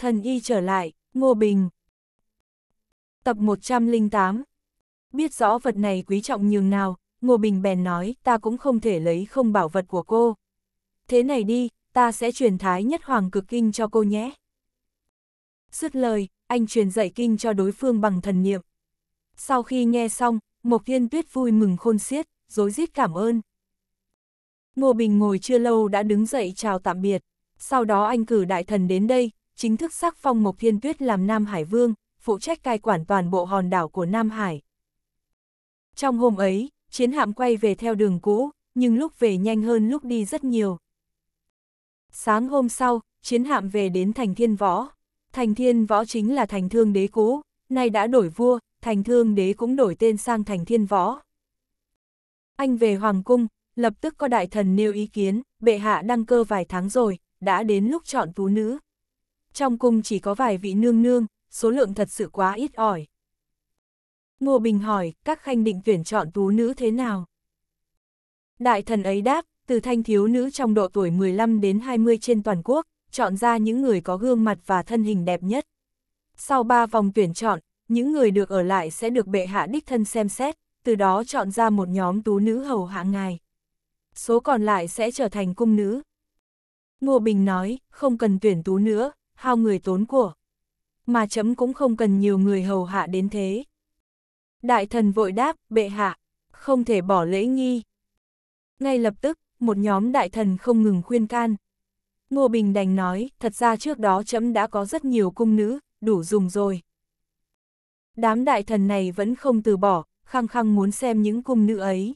thần y trở lại, Ngô Bình. Tập 108 Biết rõ vật này quý trọng nhường nào, Ngô Bình bèn nói, ta cũng không thể lấy không bảo vật của cô. Thế này đi, ta sẽ truyền thái nhất hoàng cực kinh cho cô nhé. Dứt lời, anh truyền dạy kinh cho đối phương bằng thần niệm. Sau khi nghe xong, Mộc Thiên Tuyết vui mừng khôn xiết, dối rít cảm ơn. Ngô Bình ngồi chưa lâu đã đứng dậy chào tạm biệt, sau đó anh cử đại thần đến đây, chính thức sắc phong Mộc Thiên Tuyết làm Nam Hải Vương, phụ trách cai quản toàn bộ hòn đảo của Nam Hải. Trong hôm ấy, chiến hạm quay về theo đường cũ, nhưng lúc về nhanh hơn lúc đi rất nhiều. Sáng hôm sau, chiến hạm về đến thành thiên võ. Thành thiên võ chính là thành thương đế cũ, nay đã đổi vua, thành thương đế cũng đổi tên sang thành thiên võ. Anh về Hoàng Cung, lập tức có đại thần nêu ý kiến, bệ hạ đăng cơ vài tháng rồi, đã đến lúc chọn tú nữ, trong cung chỉ có vài vị nương nương, số lượng thật sự quá ít ỏi. Ngô Bình hỏi, các khanh định tuyển chọn tú nữ thế nào? Đại thần ấy đáp, từ thanh thiếu nữ trong độ tuổi 15 đến 20 trên toàn quốc, chọn ra những người có gương mặt và thân hình đẹp nhất. Sau 3 vòng tuyển chọn, những người được ở lại sẽ được bệ hạ đích thân xem xét, từ đó chọn ra một nhóm tú nữ hầu hạ ngài. Số còn lại sẽ trở thành cung nữ. Ngô Bình nói, không cần tuyển tú nữa, hao người tốn của. Mà chấm cũng không cần nhiều người hầu hạ đến thế. Đại thần vội đáp, bệ hạ, không thể bỏ lễ nghi. Ngay lập tức, một nhóm đại thần không ngừng khuyên can. Ngô Bình đành nói, thật ra trước đó chấm đã có rất nhiều cung nữ, đủ dùng rồi. Đám đại thần này vẫn không từ bỏ, khăng khăng muốn xem những cung nữ ấy.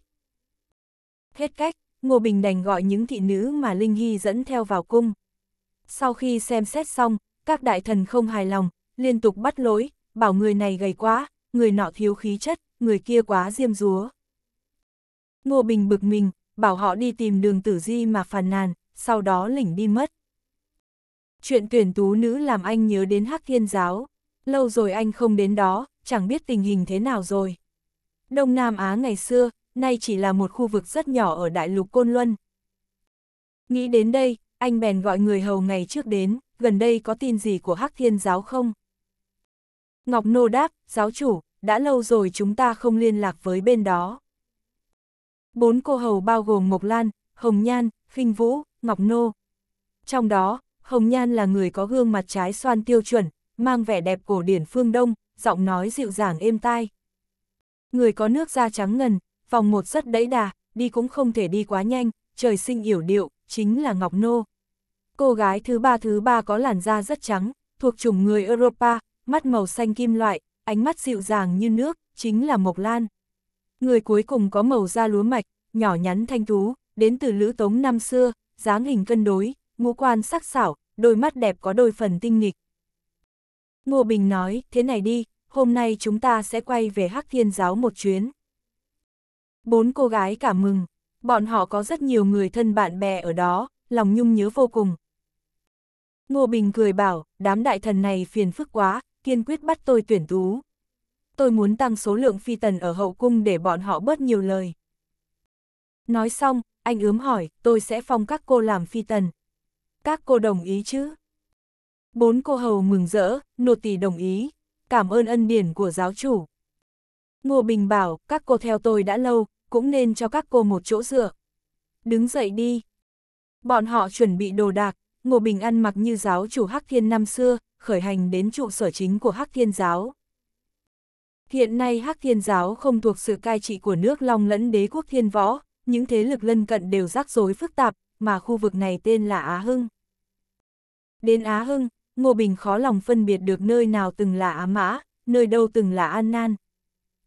Hết cách, Ngô Bình đành gọi những thị nữ mà Linh Hy dẫn theo vào cung. Sau khi xem xét xong, các đại thần không hài lòng, liên tục bắt lỗi, bảo người này gầy quá, người nọ thiếu khí chất, người kia quá diêm dúa. Ngô Bình bực mình, bảo họ đi tìm đường tử di mà phàn nàn, sau đó lỉnh đi mất. Chuyện tuyển tú nữ làm anh nhớ đến Hắc Thiên Giáo. Lâu rồi anh không đến đó, chẳng biết tình hình thế nào rồi. Đông Nam Á ngày xưa, nay chỉ là một khu vực rất nhỏ ở đại lục Côn Luân. Nghĩ đến đây, anh bèn gọi người hầu ngày trước đến, gần đây có tin gì của Hắc Thiên giáo không? Ngọc Nô đáp, giáo chủ, đã lâu rồi chúng ta không liên lạc với bên đó. Bốn cô hầu bao gồm Mộc Lan, Hồng Nhan, Khinh Vũ, Ngọc Nô. Trong đó, Hồng Nhan là người có gương mặt trái xoan tiêu chuẩn, mang vẻ đẹp cổ điển phương Đông, giọng nói dịu dàng êm tai. Người có nước da trắng ngần, vòng một rất đẫy đà, đi cũng không thể đi quá nhanh, trời sinh yểu điệu, chính là Ngọc Nô. Cô gái thứ ba thứ ba có làn da rất trắng, thuộc chủng người Europa, mắt màu xanh kim loại, ánh mắt dịu dàng như nước, chính là Mộc Lan. Người cuối cùng có màu da lúa mạch, nhỏ nhắn thanh tú, đến từ Lữ Tống năm xưa, dáng hình cân đối, ngũ quan sắc sảo, đôi mắt đẹp có đôi phần tinh nghịch. Ngô Bình nói, thế này đi, hôm nay chúng ta sẽ quay về Hắc Thiên Giáo một chuyến. Bốn cô gái cảm mừng, bọn họ có rất nhiều người thân bạn bè ở đó, lòng nhung nhớ vô cùng. Ngô Bình cười bảo, đám đại thần này phiền phức quá, kiên quyết bắt tôi tuyển tú. Tôi muốn tăng số lượng phi tần ở hậu cung để bọn họ bớt nhiều lời. Nói xong, anh ướm hỏi, tôi sẽ phong các cô làm phi tần. Các cô đồng ý chứ? Bốn cô hầu mừng rỡ, nô tỳ đồng ý, cảm ơn ân điển của giáo chủ. Ngô Bình bảo, các cô theo tôi đã lâu, cũng nên cho các cô một chỗ dựa. Đứng dậy đi. Bọn họ chuẩn bị đồ đạc, Ngô Bình ăn mặc như giáo chủ Hắc Thiên năm xưa, khởi hành đến trụ sở chính của Hắc Thiên giáo. Hiện nay Hắc Thiên giáo không thuộc sự cai trị của nước Long lẫn đế quốc Thiên Võ, những thế lực lân cận đều rắc rối phức tạp, mà khu vực này tên là Á Hưng. Đến Á Hưng, Ngô Bình khó lòng phân biệt được nơi nào từng là Á Mã, nơi đâu từng là An Nan.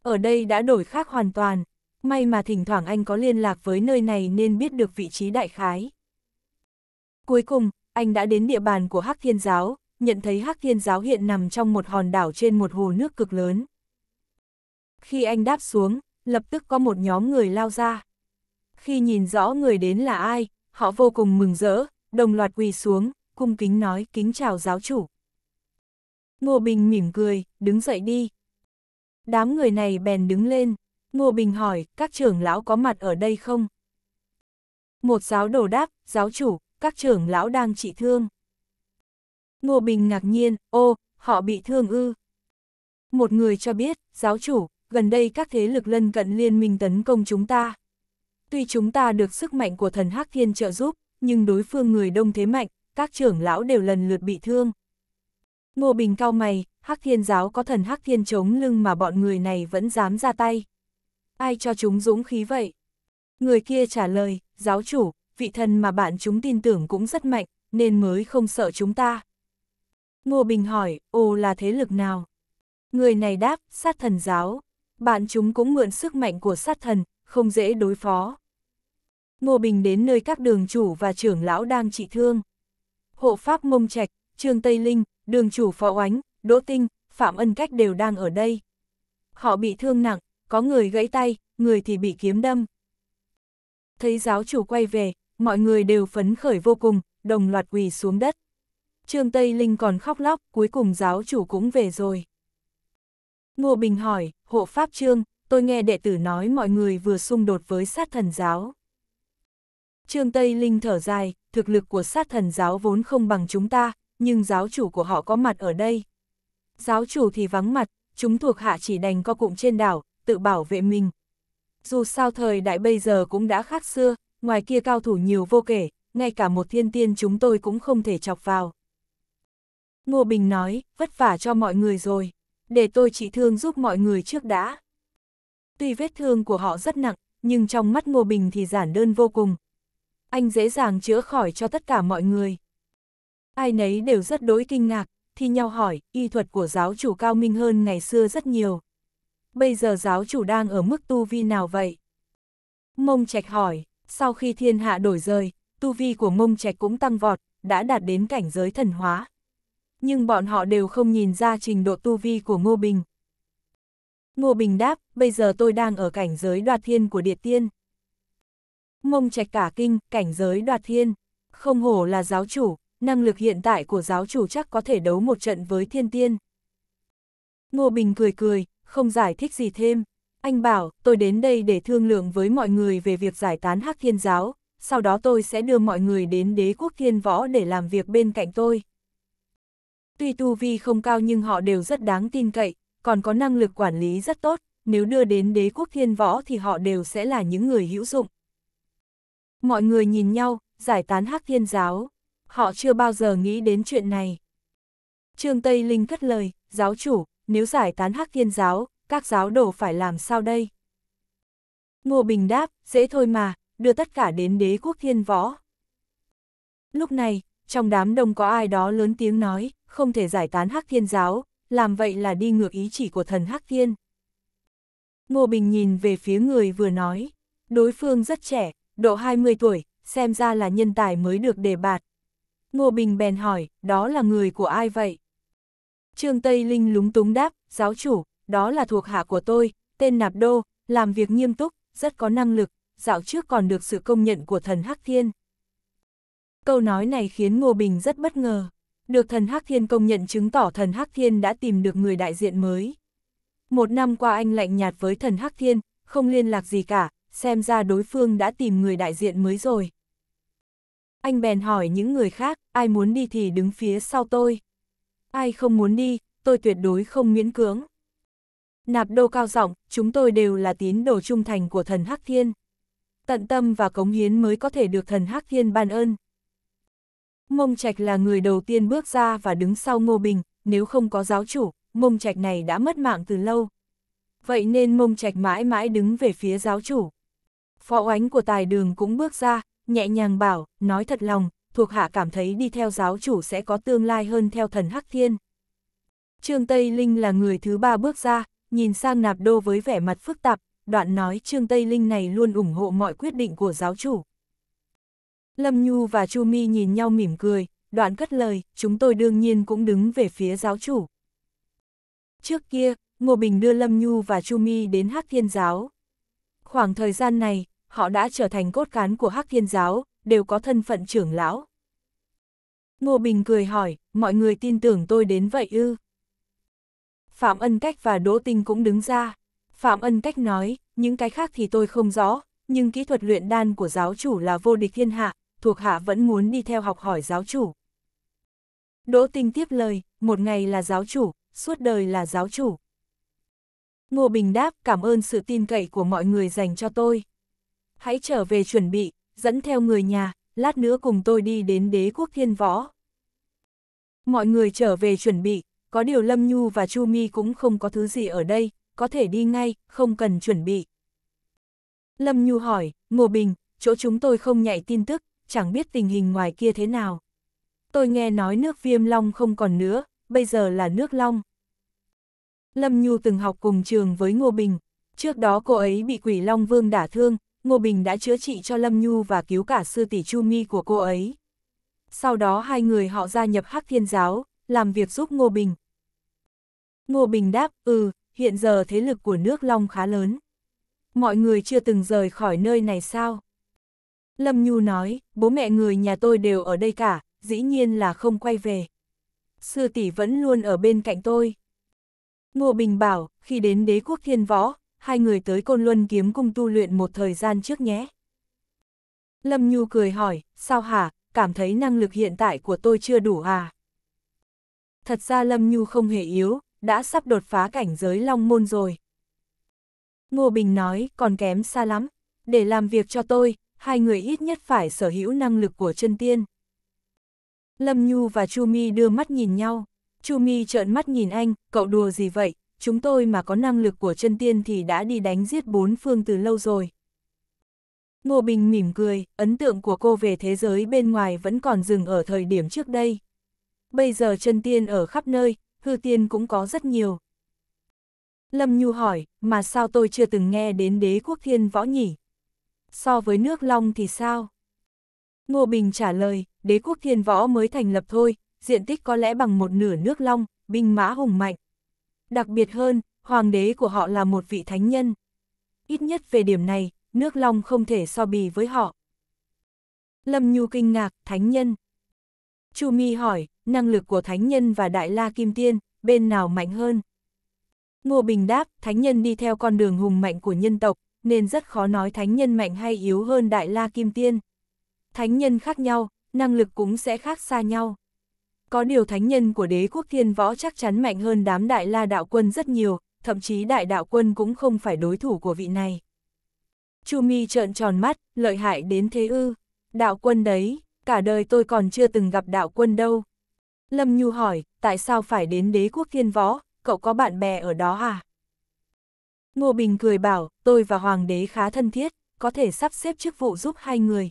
Ở đây đã đổi khác hoàn toàn, may mà thỉnh thoảng anh có liên lạc với nơi này nên biết được vị trí đại khái. Cuối cùng, anh đã đến địa bàn của Hắc Thiên Giáo, nhận thấy Hắc Thiên Giáo hiện nằm trong một hòn đảo trên một hồ nước cực lớn. Khi anh đáp xuống, lập tức có một nhóm người lao ra. Khi nhìn rõ người đến là ai, họ vô cùng mừng rỡ, đồng loạt quỳ xuống, cung kính nói kính chào giáo chủ. Ngô Bình mỉm cười, đứng dậy đi. Đám người này bèn đứng lên. Ngô Bình hỏi, các trưởng lão có mặt ở đây không? Một giáo đồ đáp, giáo chủ, các trưởng lão đang trị thương. Ngô Bình ngạc nhiên, ô, họ bị thương ư. Một người cho biết, giáo chủ, gần đây các thế lực lân cận liên minh tấn công chúng ta. Tuy chúng ta được sức mạnh của thần Hắc Thiên trợ giúp, nhưng đối phương người đông thế mạnh, các trưởng lão đều lần lượt bị thương. Ngô Bình cao mày, Hắc Thiên giáo có thần Hắc Thiên chống lưng mà bọn người này vẫn dám ra tay ai cho chúng dũng khí vậy? Người kia trả lời, giáo chủ, vị thần mà bạn chúng tin tưởng cũng rất mạnh, nên mới không sợ chúng ta. Ngô Bình hỏi, ồ là thế lực nào? Người này đáp, sát thần giáo. Bạn chúng cũng mượn sức mạnh của sát thần, không dễ đối phó. Ngô Bình đến nơi các đường chủ và trưởng lão đang trị thương. Hộ Pháp Mông Trạch, Trương Tây Linh, đường chủ Phó Oánh, Đỗ Tinh, Phạm Ân Cách đều đang ở đây. Họ bị thương nặng, có người gãy tay, người thì bị kiếm đâm. Thấy giáo chủ quay về, mọi người đều phấn khởi vô cùng, đồng loạt quỳ xuống đất. Trương Tây Linh còn khóc lóc, cuối cùng giáo chủ cũng về rồi. Ngô Bình hỏi, hộ pháp trương, tôi nghe đệ tử nói mọi người vừa xung đột với sát thần giáo. Trương Tây Linh thở dài, thực lực của sát thần giáo vốn không bằng chúng ta, nhưng giáo chủ của họ có mặt ở đây. Giáo chủ thì vắng mặt, chúng thuộc hạ chỉ đành co cụm trên đảo, tự bảo vệ mình. Dù sao thời đại bây giờ cũng đã khác xưa, ngoài kia cao thủ nhiều vô kể, ngay cả một thiên tiên chúng tôi cũng không thể chọc vào. Ngô Bình nói, vất vả cho mọi người rồi, để tôi trị thương giúp mọi người trước đã. Tuy vết thương của họ rất nặng, nhưng trong mắt Ngô Bình thì giản đơn vô cùng. Anh dễ dàng chữa khỏi cho tất cả mọi người. Ai nấy đều rất đối kinh ngạc, thì nhau hỏi, y thuật của giáo chủ cao minh hơn ngày xưa rất nhiều bây giờ giáo chủ đang ở mức tu vi nào vậy? Mông Trạch hỏi, sau khi thiên hạ đổi rời, tu vi của Mông Trạch cũng tăng vọt, đã đạt đến cảnh giới thần hóa. Nhưng bọn họ đều không nhìn ra trình độ tu vi của Ngô Bình. Ngô Bình đáp, bây giờ tôi đang ở cảnh giới đoạt thiên của địa tiên. Mông Trạch cả kinh, cảnh giới đoạt thiên. Không hổ là giáo chủ, năng lực hiện tại của giáo chủ chắc có thể đấu một trận với thiên tiên. Ngô Bình cười cười, không giải thích gì thêm. Anh bảo, tôi đến đây để thương lượng với mọi người về việc giải tán hắc thiên giáo, sau đó tôi sẽ đưa mọi người đến đế quốc thiên võ để làm việc bên cạnh tôi. Tuy tu vi không cao nhưng họ đều rất đáng tin cậy, còn có năng lực quản lý rất tốt, nếu đưa đến đế quốc thiên võ thì họ đều sẽ là những người hữu dụng. Mọi người nhìn nhau, giải tán hắc thiên giáo, họ chưa bao giờ nghĩ đến chuyện này. Trương Tây Linh cất lời, giáo chủ, nếu giải tán hắc thiên giáo, các giáo đồ phải làm sao đây? Ngô Bình đáp, dễ thôi mà, đưa tất cả đến đế quốc thiên võ. Lúc này, trong đám đông có ai đó lớn tiếng nói, không thể giải tán hắc thiên giáo, làm vậy là đi ngược ý chỉ của thần hắc thiên. Ngô Bình nhìn về phía người vừa nói, đối phương rất trẻ, độ 20 tuổi, xem ra là nhân tài mới được đề bạt. Ngô Bình bèn hỏi, đó là người của ai vậy? Trương Tây Linh lúng túng đáp, giáo chủ, đó là thuộc hạ của tôi, tên Nạp Đô, làm việc nghiêm túc, rất có năng lực, dạo trước còn được sự công nhận của thần Hắc Thiên. Câu nói này khiến Ngô Bình rất bất ngờ. Được thần Hắc Thiên công nhận chứng tỏ thần Hắc Thiên đã tìm được người đại diện mới. Một năm qua anh lạnh nhạt với thần Hắc Thiên, không liên lạc gì cả, xem ra đối phương đã tìm người đại diện mới rồi. Anh bèn hỏi những người khác, ai muốn đi thì đứng phía sau tôi. Ai không muốn đi, tôi tuyệt đối không miễn cưỡng. Nạp đô cao giọng, chúng tôi đều là tín đồ trung thành của thần Hắc Thiên. Tận tâm và cống hiến mới có thể được thần Hắc Thiên ban ơn. Mông Trạch là người đầu tiên bước ra và đứng sau Ngô Bình, nếu không có giáo chủ, Mông Trạch này đã mất mạng từ lâu. Vậy nên Mông Trạch mãi mãi đứng về phía giáo chủ. Phó oánh của tài đường cũng bước ra, nhẹ nhàng bảo, nói thật lòng, thuộc hạ cảm thấy đi theo giáo chủ sẽ có tương lai hơn theo thần Hắc Thiên. Trương Tây Linh là người thứ ba bước ra, nhìn sang nạp đô với vẻ mặt phức tạp, đoạn nói Trương Tây Linh này luôn ủng hộ mọi quyết định của giáo chủ. Lâm Nhu và Chu Mi nhìn nhau mỉm cười, đoạn cất lời, chúng tôi đương nhiên cũng đứng về phía giáo chủ. Trước kia, Ngô Bình đưa Lâm Nhu và Chu Mi đến Hắc Thiên Giáo. Khoảng thời gian này, họ đã trở thành cốt cán của Hắc Thiên Giáo, đều có thân phận trưởng lão. Ngô Bình cười hỏi, mọi người tin tưởng tôi đến vậy ư? Phạm Ân Cách và Đỗ Tinh cũng đứng ra. Phạm Ân Cách nói, những cái khác thì tôi không rõ, nhưng kỹ thuật luyện đan của giáo chủ là vô địch thiên hạ, thuộc hạ vẫn muốn đi theo học hỏi giáo chủ. Đỗ Tinh tiếp lời, một ngày là giáo chủ, suốt đời là giáo chủ. Ngô Bình đáp cảm ơn sự tin cậy của mọi người dành cho tôi. Hãy trở về chuẩn bị, dẫn theo người nhà, lát nữa cùng tôi đi đến đế quốc thiên võ. Mọi người trở về chuẩn bị, có điều Lâm Nhu và Chu Mi cũng không có thứ gì ở đây, có thể đi ngay, không cần chuẩn bị. Lâm Nhu hỏi, Ngô Bình, chỗ chúng tôi không nhạy tin tức, chẳng biết tình hình ngoài kia thế nào. Tôi nghe nói nước viêm long không còn nữa, bây giờ là nước long. Lâm Nhu từng học cùng trường với Ngô Bình, trước đó cô ấy bị quỷ long vương đả thương, Ngô Bình đã chữa trị cho Lâm Nhu và cứu cả sư tỷ Chu Mi của cô ấy. Sau đó hai người họ gia nhập Hắc Thiên Giáo, làm việc giúp Ngô Bình. Ngô Bình đáp, ừ, hiện giờ thế lực của nước Long khá lớn. Mọi người chưa từng rời khỏi nơi này sao? Lâm Nhu nói, bố mẹ người nhà tôi đều ở đây cả, dĩ nhiên là không quay về. Sư tỷ vẫn luôn ở bên cạnh tôi. Ngô Bình bảo, khi đến đế quốc thiên võ, hai người tới Côn Luân kiếm cung tu luyện một thời gian trước nhé. Lâm Nhu cười hỏi, sao hả, cảm thấy năng lực hiện tại của tôi chưa đủ à? Thật ra Lâm Nhu không hề yếu, đã sắp đột phá cảnh giới long môn rồi. Ngô Bình nói, còn kém xa lắm. Để làm việc cho tôi, hai người ít nhất phải sở hữu năng lực của chân tiên. Lâm Nhu và Chu Mi đưa mắt nhìn nhau. Chu Mi trợn mắt nhìn anh, cậu đùa gì vậy, chúng tôi mà có năng lực của chân tiên thì đã đi đánh giết bốn phương từ lâu rồi. Ngô Bình mỉm cười, ấn tượng của cô về thế giới bên ngoài vẫn còn dừng ở thời điểm trước đây. Bây giờ chân tiên ở khắp nơi, hư tiên cũng có rất nhiều. Lâm Nhu hỏi, mà sao tôi chưa từng nghe đến đế quốc thiên võ nhỉ? So với nước Long thì sao? Ngô Bình trả lời, đế quốc thiên võ mới thành lập thôi, diện tích có lẽ bằng một nửa nước Long, binh mã hùng mạnh. Đặc biệt hơn, hoàng đế của họ là một vị thánh nhân. Ít nhất về điểm này, nước long không thể so bì với họ. Lâm Nhu kinh ngạc, thánh nhân. Chu Mi hỏi, năng lực của thánh nhân và đại la kim tiên, bên nào mạnh hơn? Ngô Bình đáp, thánh nhân đi theo con đường hùng mạnh của nhân tộc, nên rất khó nói thánh nhân mạnh hay yếu hơn đại la kim tiên. Thánh nhân khác nhau, năng lực cũng sẽ khác xa nhau. Có điều thánh nhân của đế quốc thiên võ chắc chắn mạnh hơn đám đại la đạo quân rất nhiều, thậm chí đại đạo quân cũng không phải đối thủ của vị này. Chu Mi trợn tròn mắt, lợi hại đến thế ư. Đạo quân đấy, cả đời tôi còn chưa từng gặp đạo quân đâu. Lâm Nhu hỏi, tại sao phải đến đế quốc thiên võ, cậu có bạn bè ở đó à? Ngô Bình cười bảo, tôi và hoàng đế khá thân thiết, có thể sắp xếp chức vụ giúp hai người.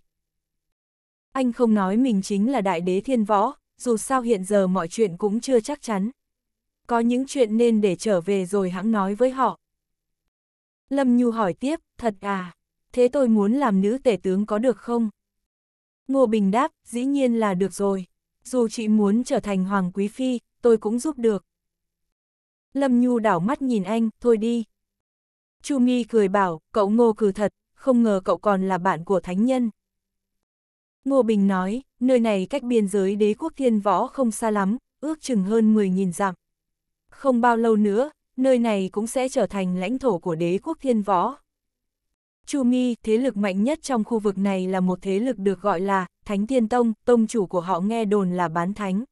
Anh không nói mình chính là đại đế thiên võ, dù sao hiện giờ mọi chuyện cũng chưa chắc chắn. Có những chuyện nên để trở về rồi hãng nói với họ. Lâm Nhu hỏi tiếp, thật à, thế tôi muốn làm nữ tể tướng có được không? Ngô Bình đáp, dĩ nhiên là được rồi. Dù chị muốn trở thành Hoàng Quý Phi, tôi cũng giúp được. Lâm Nhu đảo mắt nhìn anh, thôi đi. Chu Mi cười bảo, cậu ngô cử thật, không ngờ cậu còn là bạn của thánh nhân. Ngô Bình nói, nơi này cách biên giới đế quốc thiên võ không xa lắm, ước chừng hơn 10.000 dặm. Không bao lâu nữa, nơi này cũng sẽ trở thành lãnh thổ của đế quốc thiên võ. Chu Mi, thế lực mạnh nhất trong khu vực này là một thế lực được gọi là Thánh Tiên Tông, tông chủ của họ nghe đồn là bán thánh.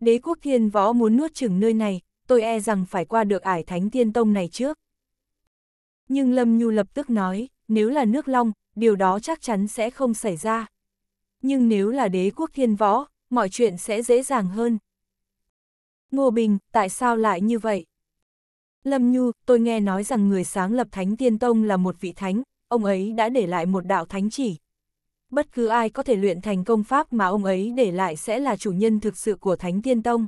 Đế quốc thiên võ muốn nuốt chừng nơi này, tôi e rằng phải qua được ải Thánh Tiên Tông này trước. Nhưng Lâm Nhu lập tức nói, nếu là nước long, điều đó chắc chắn sẽ không xảy ra nhưng nếu là đế quốc thiên võ, mọi chuyện sẽ dễ dàng hơn. Ngô Bình, tại sao lại như vậy? Lâm Nhu, tôi nghe nói rằng người sáng lập Thánh Tiên Tông là một vị thánh, ông ấy đã để lại một đạo thánh chỉ. Bất cứ ai có thể luyện thành công pháp mà ông ấy để lại sẽ là chủ nhân thực sự của Thánh Tiên Tông.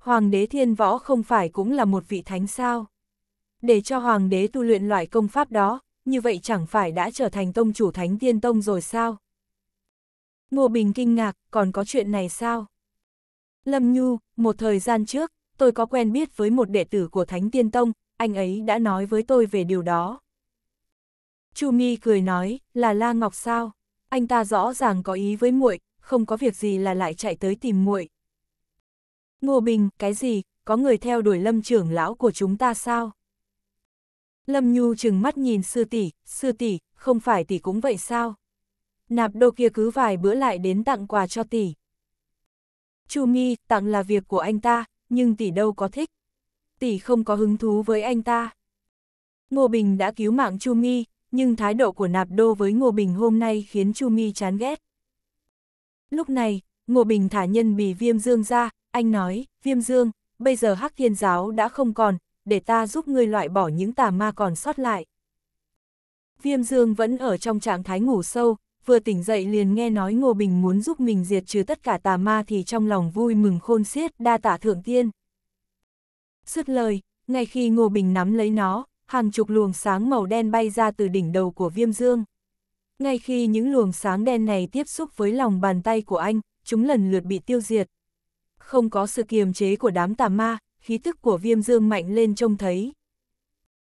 Hoàng đế Thiên Võ không phải cũng là một vị thánh sao? Để cho Hoàng đế tu luyện loại công pháp đó, như vậy chẳng phải đã trở thành tông chủ Thánh Tiên Tông rồi sao? Ngô Bình kinh ngạc, còn có chuyện này sao? Lâm Nhu, một thời gian trước, tôi có quen biết với một đệ tử của Thánh Tiên Tông, anh ấy đã nói với tôi về điều đó. Chu Mi cười nói, là La Ngọc sao? Anh ta rõ ràng có ý với muội, không có việc gì là lại chạy tới tìm muội. Ngô Bình, cái gì, có người theo đuổi Lâm trưởng lão của chúng ta sao? Lâm Nhu chừng mắt nhìn sư tỷ, sư tỷ, không phải tỷ cũng vậy sao? nạp đô kia cứ vài bữa lại đến tặng quà cho tỷ. Chu Mi, tặng là việc của anh ta, nhưng tỷ đâu có thích. Tỷ không có hứng thú với anh ta. Ngô Bình đã cứu mạng Chu Mi, nhưng thái độ của nạp đô với Ngô Bình hôm nay khiến Chu Mi chán ghét. Lúc này, Ngô Bình thả nhân bì viêm dương ra, anh nói, viêm dương, bây giờ hắc thiên giáo đã không còn, để ta giúp ngươi loại bỏ những tà ma còn sót lại. Viêm dương vẫn ở trong trạng thái ngủ sâu, vừa tỉnh dậy liền nghe nói Ngô Bình muốn giúp mình diệt trừ tất cả tà ma thì trong lòng vui mừng khôn xiết đa tạ thượng tiên. Dứt lời, ngay khi Ngô Bình nắm lấy nó, hàng chục luồng sáng màu đen bay ra từ đỉnh đầu của viêm dương. Ngay khi những luồng sáng đen này tiếp xúc với lòng bàn tay của anh, chúng lần lượt bị tiêu diệt. Không có sự kiềm chế của đám tà ma, khí tức của viêm dương mạnh lên trông thấy.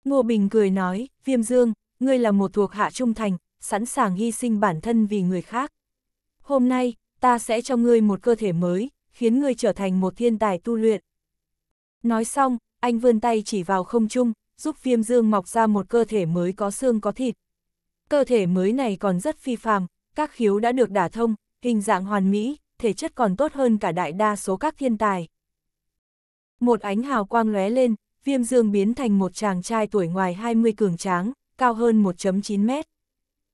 Ngô Bình cười nói, viêm dương, ngươi là một thuộc hạ trung thành, sẵn sàng hy sinh bản thân vì người khác. Hôm nay, ta sẽ cho ngươi một cơ thể mới, khiến ngươi trở thành một thiên tài tu luyện. Nói xong, anh vươn tay chỉ vào không trung, giúp viêm dương mọc ra một cơ thể mới có xương có thịt. Cơ thể mới này còn rất phi phàm, các khiếu đã được đả thông, hình dạng hoàn mỹ, thể chất còn tốt hơn cả đại đa số các thiên tài. Một ánh hào quang lóe lên, viêm dương biến thành một chàng trai tuổi ngoài 20 cường tráng, cao hơn 1.9 mét.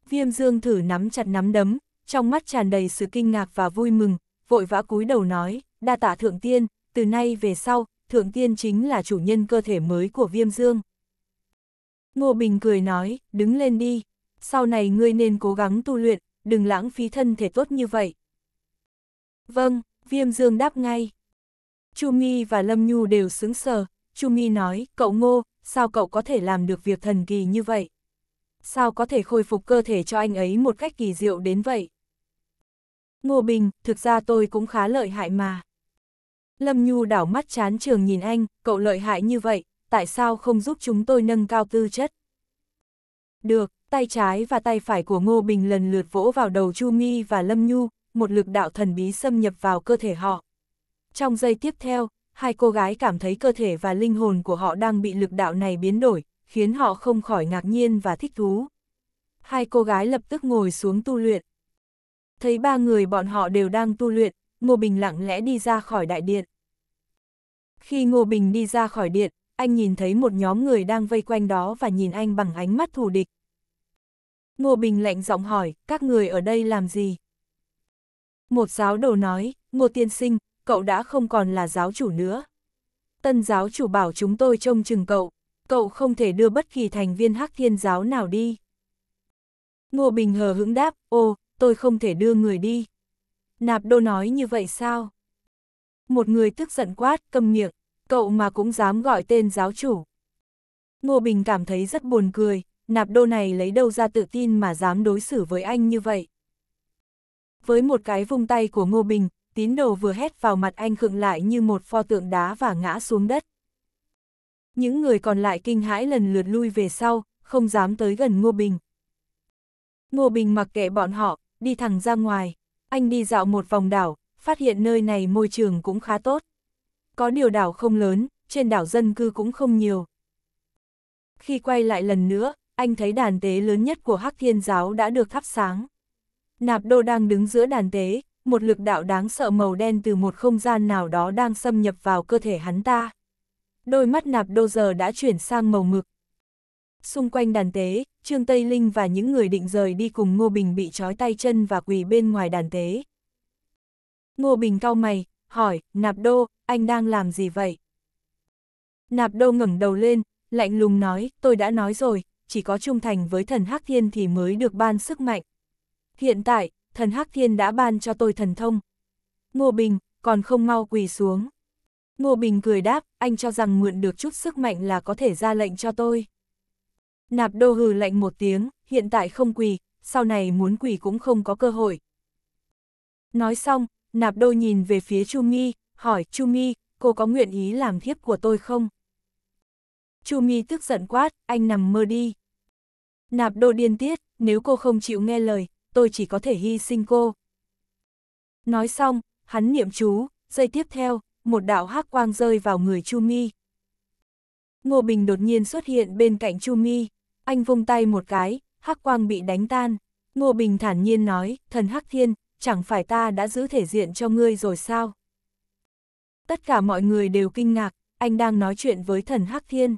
Viêm Dương thử nắm chặt nắm đấm, trong mắt tràn đầy sự kinh ngạc và vui mừng, vội vã cúi đầu nói, đa tạ thượng tiên, từ nay về sau, thượng tiên chính là chủ nhân cơ thể mới của Viêm Dương. Ngô Bình cười nói, đứng lên đi, sau này ngươi nên cố gắng tu luyện, đừng lãng phí thân thể tốt như vậy. Vâng, Viêm Dương đáp ngay. Chu Mi và Lâm Nhu đều sững sờ, Chu Mi nói, cậu Ngô, sao cậu có thể làm được việc thần kỳ như vậy? sao có thể khôi phục cơ thể cho anh ấy một cách kỳ diệu đến vậy? Ngô Bình, thực ra tôi cũng khá lợi hại mà. Lâm Nhu đảo mắt chán trường nhìn anh, cậu lợi hại như vậy, tại sao không giúp chúng tôi nâng cao tư chất? Được, tay trái và tay phải của Ngô Bình lần lượt vỗ vào đầu Chu Mi và Lâm Nhu, một lực đạo thần bí xâm nhập vào cơ thể họ. Trong giây tiếp theo, hai cô gái cảm thấy cơ thể và linh hồn của họ đang bị lực đạo này biến đổi, khiến họ không khỏi ngạc nhiên và thích thú. Hai cô gái lập tức ngồi xuống tu luyện. Thấy ba người bọn họ đều đang tu luyện, Ngô Bình lặng lẽ đi ra khỏi đại điện. Khi Ngô Bình đi ra khỏi điện, anh nhìn thấy một nhóm người đang vây quanh đó và nhìn anh bằng ánh mắt thù địch. Ngô Bình lạnh giọng hỏi, các người ở đây làm gì? Một giáo đầu nói, Ngô Tiên Sinh, cậu đã không còn là giáo chủ nữa. Tân giáo chủ bảo chúng tôi trông chừng cậu, cậu không thể đưa bất kỳ thành viên hắc thiên giáo nào đi. Ngô Bình hờ hững đáp, ô, tôi không thể đưa người đi. Nạp đô nói như vậy sao? Một người tức giận quát, câm miệng, cậu mà cũng dám gọi tên giáo chủ. Ngô Bình cảm thấy rất buồn cười, nạp đô này lấy đâu ra tự tin mà dám đối xử với anh như vậy. Với một cái vung tay của Ngô Bình, tín đồ vừa hét vào mặt anh khựng lại như một pho tượng đá và ngã xuống đất những người còn lại kinh hãi lần lượt lui về sau, không dám tới gần Ngô Bình. Ngô Bình mặc kệ bọn họ, đi thẳng ra ngoài, anh đi dạo một vòng đảo, phát hiện nơi này môi trường cũng khá tốt. Có điều đảo không lớn, trên đảo dân cư cũng không nhiều. Khi quay lại lần nữa, anh thấy đàn tế lớn nhất của Hắc Thiên Giáo đã được thắp sáng. Nạp Đô đang đứng giữa đàn tế, một lực đạo đáng sợ màu đen từ một không gian nào đó đang xâm nhập vào cơ thể hắn ta đôi mắt nạp đô giờ đã chuyển sang màu mực. Xung quanh đàn tế, Trương Tây Linh và những người định rời đi cùng Ngô Bình bị trói tay chân và quỳ bên ngoài đàn tế. Ngô Bình cau mày, hỏi, nạp đô, anh đang làm gì vậy? Nạp đô ngẩng đầu lên, lạnh lùng nói, tôi đã nói rồi, chỉ có trung thành với thần Hắc Thiên thì mới được ban sức mạnh. Hiện tại, thần Hắc Thiên đã ban cho tôi thần thông. Ngô Bình, còn không mau quỳ xuống. Ngô Bình cười đáp, anh cho rằng mượn được chút sức mạnh là có thể ra lệnh cho tôi. Nạp đô hừ lạnh một tiếng, hiện tại không quỳ, sau này muốn quỳ cũng không có cơ hội. Nói xong, nạp đô nhìn về phía Chu Mi, hỏi Chu Mi, cô có nguyện ý làm thiếp của tôi không? Chu Mi tức giận quát, anh nằm mơ đi. Nạp đô điên tiết, nếu cô không chịu nghe lời, tôi chỉ có thể hy sinh cô. Nói xong, hắn niệm chú, dây tiếp theo, một đạo hắc quang rơi vào người Chu Mi. Ngô Bình đột nhiên xuất hiện bên cạnh Chu Mi, anh vung tay một cái, hắc quang bị đánh tan. Ngô Bình thản nhiên nói, thần hắc thiên, chẳng phải ta đã giữ thể diện cho ngươi rồi sao? Tất cả mọi người đều kinh ngạc, anh đang nói chuyện với thần hắc thiên.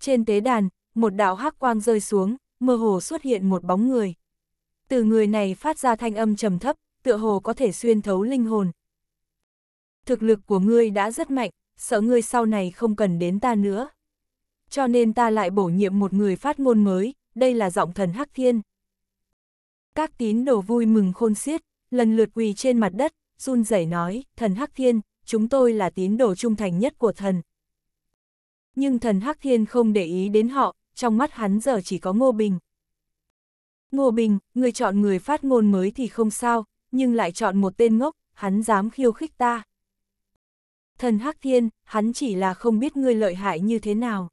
Trên tế đàn, một đạo hắc quang rơi xuống, mơ hồ xuất hiện một bóng người. Từ người này phát ra thanh âm trầm thấp, tựa hồ có thể xuyên thấu linh hồn, thực lực của ngươi đã rất mạnh, sợ ngươi sau này không cần đến ta nữa. Cho nên ta lại bổ nhiệm một người phát ngôn mới, đây là giọng thần Hắc Thiên. Các tín đồ vui mừng khôn xiết, lần lượt quỳ trên mặt đất, run rẩy nói, thần Hắc Thiên, chúng tôi là tín đồ trung thành nhất của thần. Nhưng thần Hắc Thiên không để ý đến họ, trong mắt hắn giờ chỉ có Ngô Bình. Ngô Bình, người chọn người phát ngôn mới thì không sao, nhưng lại chọn một tên ngốc, hắn dám khiêu khích ta thần Hắc Thiên, hắn chỉ là không biết ngươi lợi hại như thế nào.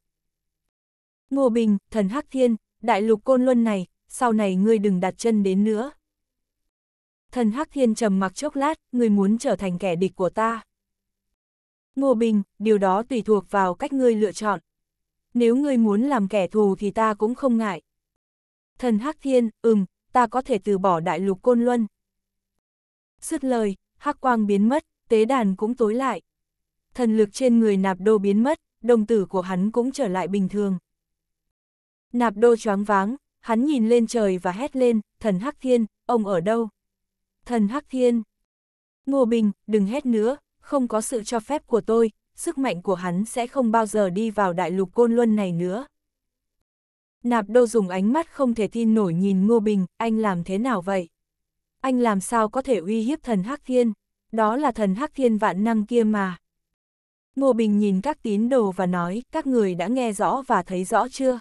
Ngô Bình, thần Hắc Thiên, đại lục côn luân này, sau này ngươi đừng đặt chân đến nữa. Thần Hắc Thiên trầm mặc chốc lát, ngươi muốn trở thành kẻ địch của ta. Ngô Bình, điều đó tùy thuộc vào cách ngươi lựa chọn. Nếu ngươi muốn làm kẻ thù thì ta cũng không ngại. Thần Hắc Thiên, ừm, ta có thể từ bỏ đại lục côn luân. Sứt lời, Hắc Quang biến mất, tế đàn cũng tối lại thần lực trên người nạp đô biến mất, đồng tử của hắn cũng trở lại bình thường. Nạp đô choáng váng, hắn nhìn lên trời và hét lên, thần Hắc Thiên, ông ở đâu? Thần Hắc Thiên! Ngô Bình, đừng hét nữa, không có sự cho phép của tôi, sức mạnh của hắn sẽ không bao giờ đi vào đại lục côn luân này nữa. Nạp đô dùng ánh mắt không thể tin nổi nhìn Ngô Bình, anh làm thế nào vậy? Anh làm sao có thể uy hiếp thần Hắc Thiên? Đó là thần Hắc Thiên vạn năng kia mà. Ngô Bình nhìn các tín đồ và nói, các người đã nghe rõ và thấy rõ chưa?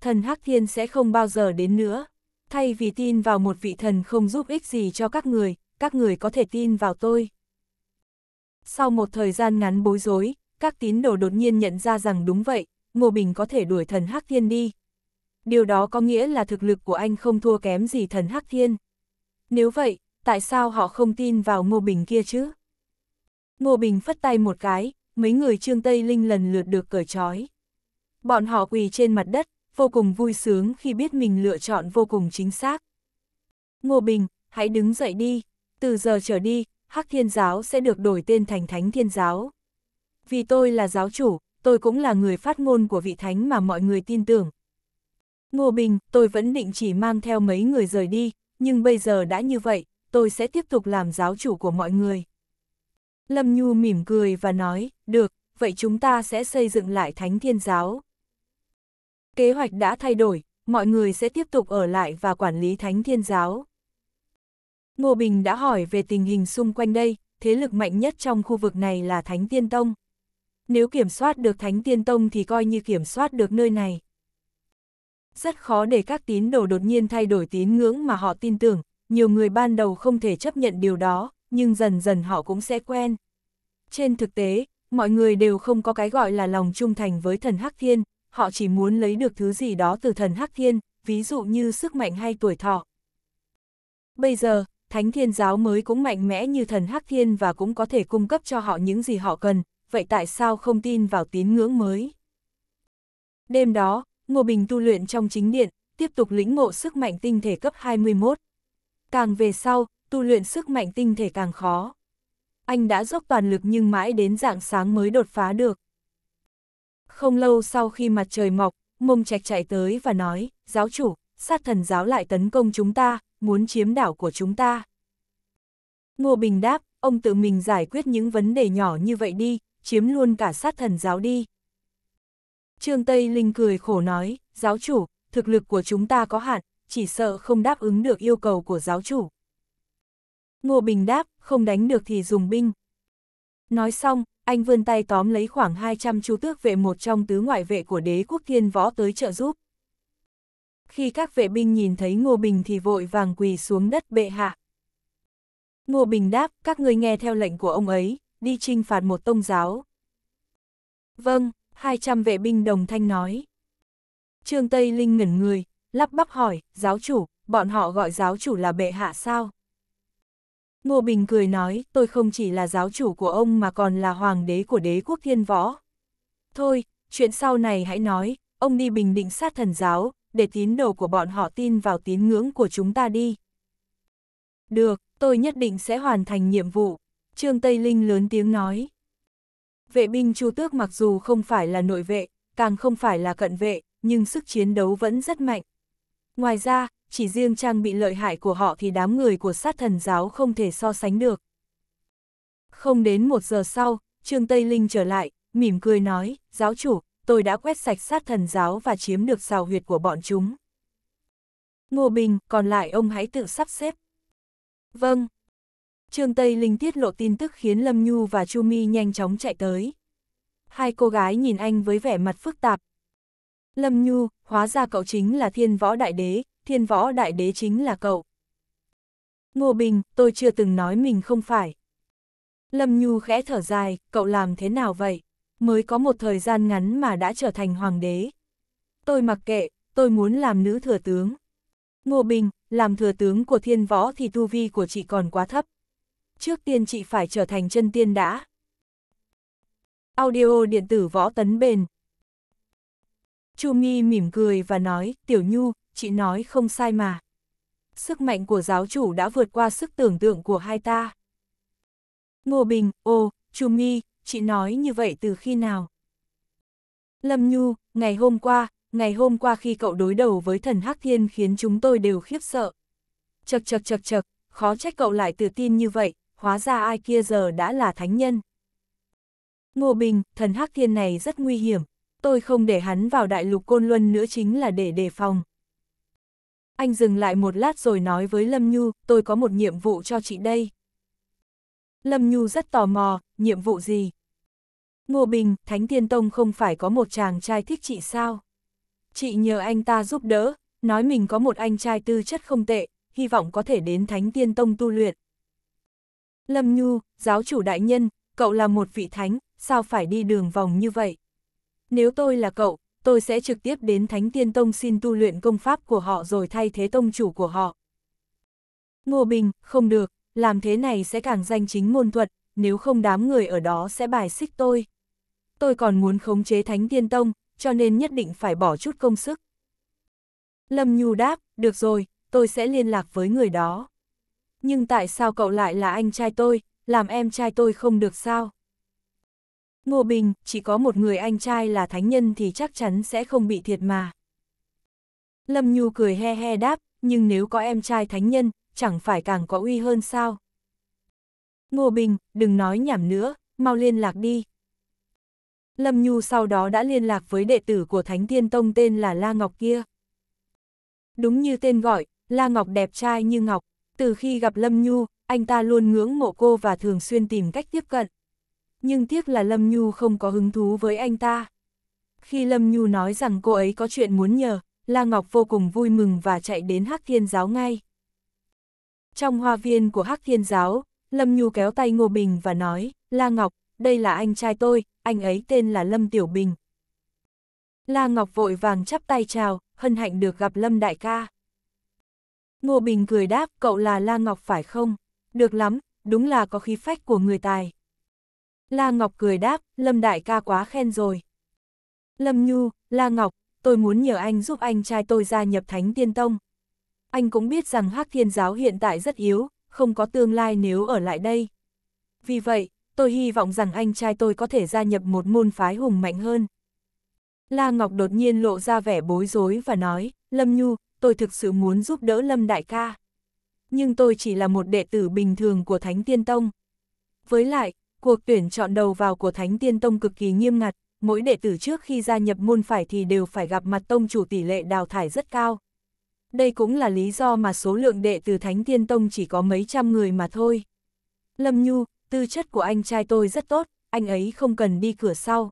Thần Hắc Thiên sẽ không bao giờ đến nữa. Thay vì tin vào một vị thần không giúp ích gì cho các người, các người có thể tin vào tôi. Sau một thời gian ngắn bối rối, các tín đồ đột nhiên nhận ra rằng đúng vậy, Ngô Bình có thể đuổi thần Hắc Thiên đi. Điều đó có nghĩa là thực lực của anh không thua kém gì thần Hắc Thiên. Nếu vậy, tại sao họ không tin vào Ngô Bình kia chứ? Ngô Bình phất tay một cái, mấy người Trương Tây Linh lần lượt được cởi trói. Bọn họ quỳ trên mặt đất, vô cùng vui sướng khi biết mình lựa chọn vô cùng chính xác. Ngô Bình, hãy đứng dậy đi, từ giờ trở đi, Hắc Thiên Giáo sẽ được đổi tên thành Thánh Thiên Giáo. Vì tôi là giáo chủ, tôi cũng là người phát ngôn của vị thánh mà mọi người tin tưởng. Ngô Bình, tôi vẫn định chỉ mang theo mấy người rời đi, nhưng bây giờ đã như vậy, tôi sẽ tiếp tục làm giáo chủ của mọi người. Lâm Nhu mỉm cười và nói, được, vậy chúng ta sẽ xây dựng lại Thánh Thiên Giáo. Kế hoạch đã thay đổi, mọi người sẽ tiếp tục ở lại và quản lý Thánh Thiên Giáo. Ngô Bình đã hỏi về tình hình xung quanh đây, thế lực mạnh nhất trong khu vực này là Thánh Tiên Tông. Nếu kiểm soát được Thánh Tiên Tông thì coi như kiểm soát được nơi này. Rất khó để các tín đồ đột nhiên thay đổi tín ngưỡng mà họ tin tưởng, nhiều người ban đầu không thể chấp nhận điều đó, nhưng dần dần họ cũng sẽ quen. Trên thực tế, mọi người đều không có cái gọi là lòng trung thành với thần Hắc Thiên, họ chỉ muốn lấy được thứ gì đó từ thần Hắc Thiên, ví dụ như sức mạnh hay tuổi thọ. Bây giờ, Thánh Thiên Giáo mới cũng mạnh mẽ như thần Hắc Thiên và cũng có thể cung cấp cho họ những gì họ cần, vậy tại sao không tin vào tín ngưỡng mới? Đêm đó, Ngô Bình tu luyện trong chính điện, tiếp tục lĩnh ngộ sức mạnh tinh thể cấp 21. Càng về sau, tu luyện sức mạnh tinh thể càng khó anh đã dốc toàn lực nhưng mãi đến dạng sáng mới đột phá được. Không lâu sau khi mặt trời mọc, mông trạch chạy tới và nói, giáo chủ, sát thần giáo lại tấn công chúng ta, muốn chiếm đảo của chúng ta. Ngô Bình đáp, ông tự mình giải quyết những vấn đề nhỏ như vậy đi, chiếm luôn cả sát thần giáo đi. Trương Tây Linh cười khổ nói, giáo chủ, thực lực của chúng ta có hạn, chỉ sợ không đáp ứng được yêu cầu của giáo chủ. Ngô Bình đáp, không đánh được thì dùng binh. Nói xong, anh vươn tay tóm lấy khoảng 200 chú tước vệ một trong tứ ngoại vệ của đế quốc thiên võ tới trợ giúp. Khi các vệ binh nhìn thấy Ngô Bình thì vội vàng quỳ xuống đất bệ hạ. Ngô Bình đáp, các người nghe theo lệnh của ông ấy, đi trinh phạt một tông giáo. Vâng, 200 vệ binh đồng thanh nói. Trương Tây Linh ngẩn người, lắp bắp hỏi, giáo chủ, bọn họ gọi giáo chủ là bệ hạ sao? Ngô Bình cười nói, tôi không chỉ là giáo chủ của ông mà còn là hoàng đế của đế quốc thiên võ. Thôi, chuyện sau này hãy nói, ông đi bình định sát thần giáo, để tín đồ của bọn họ tin vào tín ngưỡng của chúng ta đi. Được, tôi nhất định sẽ hoàn thành nhiệm vụ, Trương Tây Linh lớn tiếng nói. Vệ binh Chu Tước mặc dù không phải là nội vệ, càng không phải là cận vệ, nhưng sức chiến đấu vẫn rất mạnh. Ngoài ra, chỉ riêng trang bị lợi hại của họ thì đám người của sát thần giáo không thể so sánh được. Không đến một giờ sau, Trương Tây Linh trở lại, mỉm cười nói, giáo chủ, tôi đã quét sạch sát thần giáo và chiếm được xào huyệt của bọn chúng. Ngô Bình, còn lại ông hãy tự sắp xếp. Vâng. Trương Tây Linh tiết lộ tin tức khiến Lâm Nhu và Chu Mi nhanh chóng chạy tới. Hai cô gái nhìn anh với vẻ mặt phức tạp, Lâm Nhu, hóa ra cậu chính là thiên võ đại đế, thiên võ đại đế chính là cậu. Ngô Bình, tôi chưa từng nói mình không phải. Lâm Nhu khẽ thở dài, cậu làm thế nào vậy? Mới có một thời gian ngắn mà đã trở thành hoàng đế. Tôi mặc kệ, tôi muốn làm nữ thừa tướng. Ngô Bình, làm thừa tướng của thiên võ thì tu vi của chị còn quá thấp. Trước tiên chị phải trở thành chân tiên đã. Audio điện tử võ tấn bền, Chu Mi mỉm cười và nói, Tiểu Nhu, chị nói không sai mà. Sức mạnh của giáo chủ đã vượt qua sức tưởng tượng của hai ta. Ngô Bình, ô, Chu Mi, chị nói như vậy từ khi nào? Lâm Nhu, ngày hôm qua, ngày hôm qua khi cậu đối đầu với thần Hắc Thiên khiến chúng tôi đều khiếp sợ. Chật chật chật chật, khó trách cậu lại tự tin như vậy, hóa ra ai kia giờ đã là thánh nhân. Ngô Bình, thần Hắc Thiên này rất nguy hiểm, tôi không để hắn vào đại lục Côn Luân nữa chính là để đề phòng. Anh dừng lại một lát rồi nói với Lâm Nhu, tôi có một nhiệm vụ cho chị đây. Lâm Nhu rất tò mò, nhiệm vụ gì? Ngô Bình, Thánh Tiên Tông không phải có một chàng trai thích chị sao? Chị nhờ anh ta giúp đỡ, nói mình có một anh trai tư chất không tệ, hy vọng có thể đến Thánh Tiên Tông tu luyện. Lâm Nhu, giáo chủ đại nhân, cậu là một vị thánh, sao phải đi đường vòng như vậy? Nếu tôi là cậu, tôi sẽ trực tiếp đến Thánh Tiên Tông xin tu luyện công pháp của họ rồi thay thế tông chủ của họ. Ngô Bình, không được, làm thế này sẽ càng danh chính môn thuật, nếu không đám người ở đó sẽ bài xích tôi. Tôi còn muốn khống chế Thánh Tiên Tông, cho nên nhất định phải bỏ chút công sức. Lâm Nhu đáp, được rồi, tôi sẽ liên lạc với người đó. Nhưng tại sao cậu lại là anh trai tôi, làm em trai tôi không được sao? Ngô Bình, chỉ có một người anh trai là thánh nhân thì chắc chắn sẽ không bị thiệt mà. Lâm Nhu cười he he đáp, nhưng nếu có em trai thánh nhân, chẳng phải càng có uy hơn sao. Ngô Bình, đừng nói nhảm nữa, mau liên lạc đi. Lâm Nhu sau đó đã liên lạc với đệ tử của Thánh Thiên Tông tên là La Ngọc kia. Đúng như tên gọi, La Ngọc đẹp trai như Ngọc, từ khi gặp Lâm Nhu, anh ta luôn ngưỡng mộ cô và thường xuyên tìm cách tiếp cận nhưng tiếc là Lâm Nhu không có hứng thú với anh ta. Khi Lâm Nhu nói rằng cô ấy có chuyện muốn nhờ, La Ngọc vô cùng vui mừng và chạy đến Hắc Thiên Giáo ngay. Trong hoa viên của Hắc Thiên Giáo, Lâm Nhu kéo tay Ngô Bình và nói, La Ngọc, đây là anh trai tôi, anh ấy tên là Lâm Tiểu Bình. La Ngọc vội vàng chắp tay chào, hân hạnh được gặp Lâm Đại ca. Ngô Bình cười đáp, cậu là La Ngọc phải không? Được lắm, đúng là có khí phách của người tài. La Ngọc cười đáp, Lâm đại ca quá khen rồi. Lâm Nhu, La Ngọc, tôi muốn nhờ anh giúp anh trai tôi gia nhập Thánh Tiên Tông. Anh cũng biết rằng Hắc Thiên Giáo hiện tại rất yếu, không có tương lai nếu ở lại đây. Vì vậy, tôi hy vọng rằng anh trai tôi có thể gia nhập một môn phái hùng mạnh hơn. La Ngọc đột nhiên lộ ra vẻ bối rối và nói, Lâm Nhu, tôi thực sự muốn giúp đỡ Lâm Đại ca. Nhưng tôi chỉ là một đệ tử bình thường của Thánh Tiên Tông. Với lại, Cuộc tuyển chọn đầu vào của Thánh Tiên Tông cực kỳ nghiêm ngặt, mỗi đệ tử trước khi gia nhập môn phải thì đều phải gặp mặt tông chủ tỷ lệ đào thải rất cao. Đây cũng là lý do mà số lượng đệ tử Thánh Tiên Tông chỉ có mấy trăm người mà thôi. Lâm Nhu, tư chất của anh trai tôi rất tốt, anh ấy không cần đi cửa sau.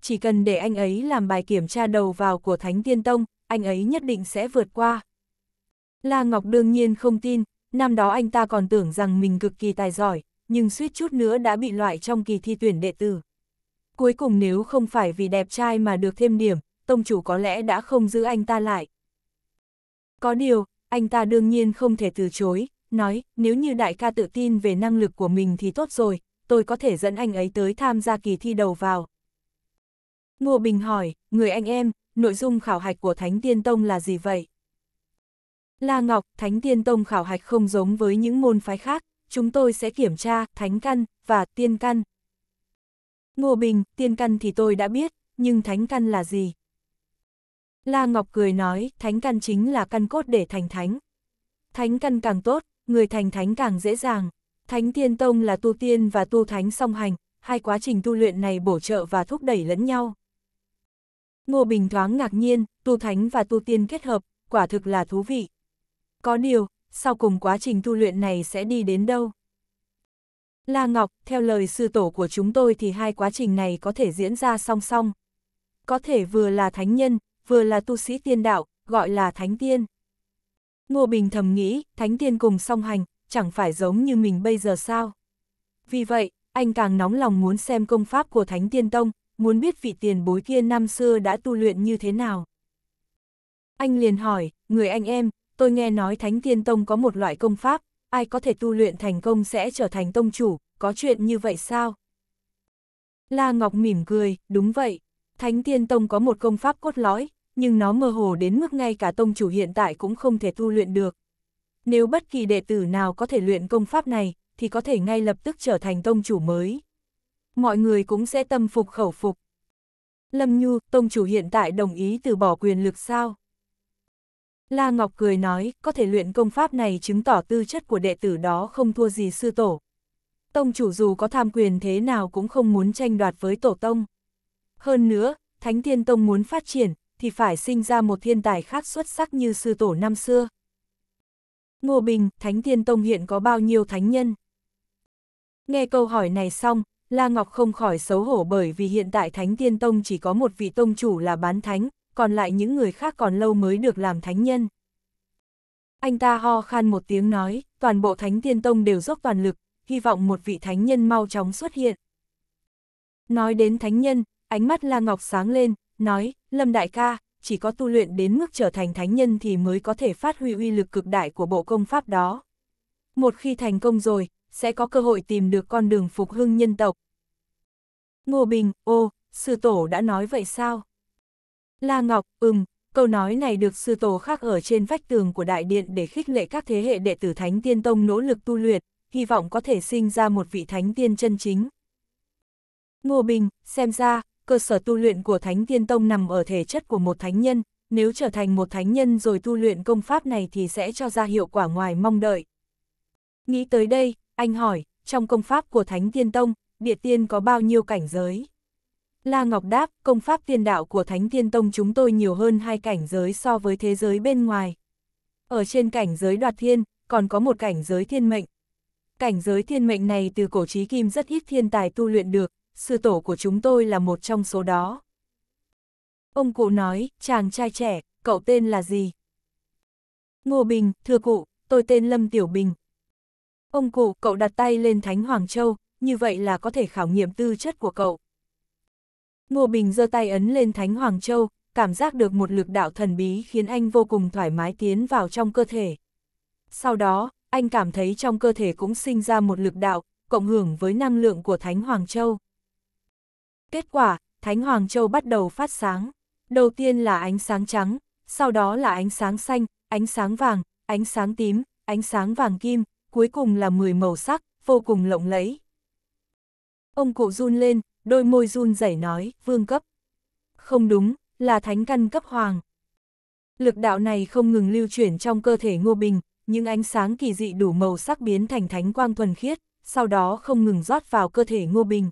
Chỉ cần để anh ấy làm bài kiểm tra đầu vào của Thánh Tiên Tông, anh ấy nhất định sẽ vượt qua. La Ngọc đương nhiên không tin, năm đó anh ta còn tưởng rằng mình cực kỳ tài giỏi, nhưng suýt chút nữa đã bị loại trong kỳ thi tuyển đệ tử. Cuối cùng nếu không phải vì đẹp trai mà được thêm điểm, tông chủ có lẽ đã không giữ anh ta lại. Có điều, anh ta đương nhiên không thể từ chối, nói, nếu như đại ca tự tin về năng lực của mình thì tốt rồi, tôi có thể dẫn anh ấy tới tham gia kỳ thi đầu vào. Ngô Bình hỏi, người anh em, nội dung khảo hạch của Thánh Tiên Tông là gì vậy? La Ngọc, Thánh Tiên Tông khảo hạch không giống với những môn phái khác, chúng tôi sẽ kiểm tra thánh căn và tiên căn. Ngô Bình, tiên căn thì tôi đã biết, nhưng thánh căn là gì? La Ngọc cười nói, thánh căn chính là căn cốt để thành thánh. Thánh căn càng tốt, người thành thánh càng dễ dàng. Thánh tiên tông là tu tiên và tu thánh song hành, hai quá trình tu luyện này bổ trợ và thúc đẩy lẫn nhau. Ngô Bình thoáng ngạc nhiên, tu thánh và tu tiên kết hợp, quả thực là thú vị. Có điều, sau cùng quá trình tu luyện này sẽ đi đến đâu. La Ngọc, theo lời sư tổ của chúng tôi thì hai quá trình này có thể diễn ra song song. Có thể vừa là thánh nhân, vừa là tu sĩ tiên đạo, gọi là thánh tiên. Ngô Bình thầm nghĩ, thánh tiên cùng song hành, chẳng phải giống như mình bây giờ sao. Vì vậy, anh càng nóng lòng muốn xem công pháp của thánh tiên tông, muốn biết vị tiền bối kia năm xưa đã tu luyện như thế nào. Anh liền hỏi, người anh em, tôi nghe nói Thánh Thiên Tông có một loại công pháp, ai có thể tu luyện thành công sẽ trở thành tông chủ, có chuyện như vậy sao? La Ngọc mỉm cười, đúng vậy, Thánh Thiên Tông có một công pháp cốt lõi, nhưng nó mơ hồ đến mức ngay cả tông chủ hiện tại cũng không thể tu luyện được. Nếu bất kỳ đệ tử nào có thể luyện công pháp này, thì có thể ngay lập tức trở thành tông chủ mới. Mọi người cũng sẽ tâm phục khẩu phục. Lâm Nhu, tông chủ hiện tại đồng ý từ bỏ quyền lực sao? La Ngọc cười nói, có thể luyện công pháp này chứng tỏ tư chất của đệ tử đó không thua gì sư tổ. Tông chủ dù có tham quyền thế nào cũng không muốn tranh đoạt với tổ tông. Hơn nữa, Thánh Thiên Tông muốn phát triển, thì phải sinh ra một thiên tài khác xuất sắc như sư tổ năm xưa. Ngô Bình, Thánh Thiên Tông hiện có bao nhiêu thánh nhân? Nghe câu hỏi này xong, La Ngọc không khỏi xấu hổ bởi vì hiện tại Thánh Thiên Tông chỉ có một vị tông chủ là bán thánh, còn lại những người khác còn lâu mới được làm thánh nhân. Anh ta ho khan một tiếng nói, toàn bộ thánh tiên tông đều dốc toàn lực, hy vọng một vị thánh nhân mau chóng xuất hiện. Nói đến thánh nhân, ánh mắt La Ngọc sáng lên, nói, Lâm Đại ca, chỉ có tu luyện đến mức trở thành thánh nhân thì mới có thể phát huy uy lực cực đại của bộ công pháp đó. Một khi thành công rồi, sẽ có cơ hội tìm được con đường phục hưng nhân tộc. Ngô Bình, ô, sư tổ đã nói vậy sao? La Ngọc, ừm, câu nói này được sư tổ khắc ở trên vách tường của đại điện để khích lệ các thế hệ đệ tử Thánh Tiên Tông nỗ lực tu luyện, hy vọng có thể sinh ra một vị Thánh Tiên chân chính. Ngô Bình, xem ra, cơ sở tu luyện của Thánh Tiên Tông nằm ở thể chất của một thánh nhân, nếu trở thành một thánh nhân rồi tu luyện công pháp này thì sẽ cho ra hiệu quả ngoài mong đợi. Nghĩ tới đây, anh hỏi, trong công pháp của Thánh Tiên Tông, địa tiên có bao nhiêu cảnh giới? La Ngọc đáp, công pháp tiên đạo của Thánh Thiên Tông chúng tôi nhiều hơn hai cảnh giới so với thế giới bên ngoài. Ở trên cảnh giới đoạt thiên, còn có một cảnh giới thiên mệnh. Cảnh giới thiên mệnh này từ cổ trí kim rất ít thiên tài tu luyện được, sư tổ của chúng tôi là một trong số đó. Ông cụ nói, chàng trai trẻ, cậu tên là gì? Ngô Bình, thưa cụ, tôi tên Lâm Tiểu Bình. Ông cụ, cậu đặt tay lên Thánh Hoàng Châu, như vậy là có thể khảo nghiệm tư chất của cậu. Ngô Bình giơ tay ấn lên Thánh Hoàng Châu, cảm giác được một lực đạo thần bí khiến anh vô cùng thoải mái tiến vào trong cơ thể. Sau đó, anh cảm thấy trong cơ thể cũng sinh ra một lực đạo, cộng hưởng với năng lượng của Thánh Hoàng Châu. Kết quả, Thánh Hoàng Châu bắt đầu phát sáng. Đầu tiên là ánh sáng trắng, sau đó là ánh sáng xanh, ánh sáng vàng, ánh sáng tím, ánh sáng vàng kim, cuối cùng là 10 màu sắc, vô cùng lộng lẫy. Ông cụ run lên, đôi môi run rẩy nói, vương cấp. Không đúng, là thánh căn cấp hoàng. Lực đạo này không ngừng lưu chuyển trong cơ thể Ngô Bình, những ánh sáng kỳ dị đủ màu sắc biến thành thánh quang thuần khiết, sau đó không ngừng rót vào cơ thể Ngô Bình.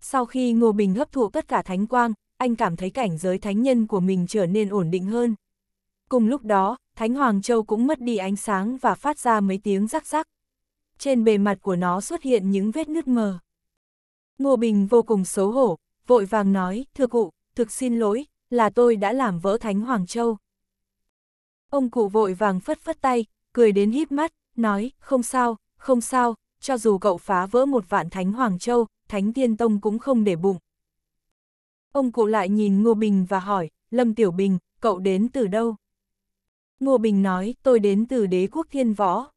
Sau khi Ngô Bình hấp thụ tất cả thánh quang, anh cảm thấy cảnh giới thánh nhân của mình trở nên ổn định hơn. Cùng lúc đó, Thánh Hoàng Châu cũng mất đi ánh sáng và phát ra mấy tiếng rắc rắc. Trên bề mặt của nó xuất hiện những vết nứt mờ. Ngô Bình vô cùng xấu hổ, vội vàng nói, thưa cụ, thực xin lỗi, là tôi đã làm vỡ Thánh Hoàng Châu. Ông cụ vội vàng phất phất tay, cười đến híp mắt, nói, không sao, không sao, cho dù cậu phá vỡ một vạn Thánh Hoàng Châu, Thánh Tiên Tông cũng không để bụng. Ông cụ lại nhìn Ngô Bình và hỏi, Lâm Tiểu Bình, cậu đến từ đâu? Ngô Bình nói, tôi đến từ đế quốc thiên võ.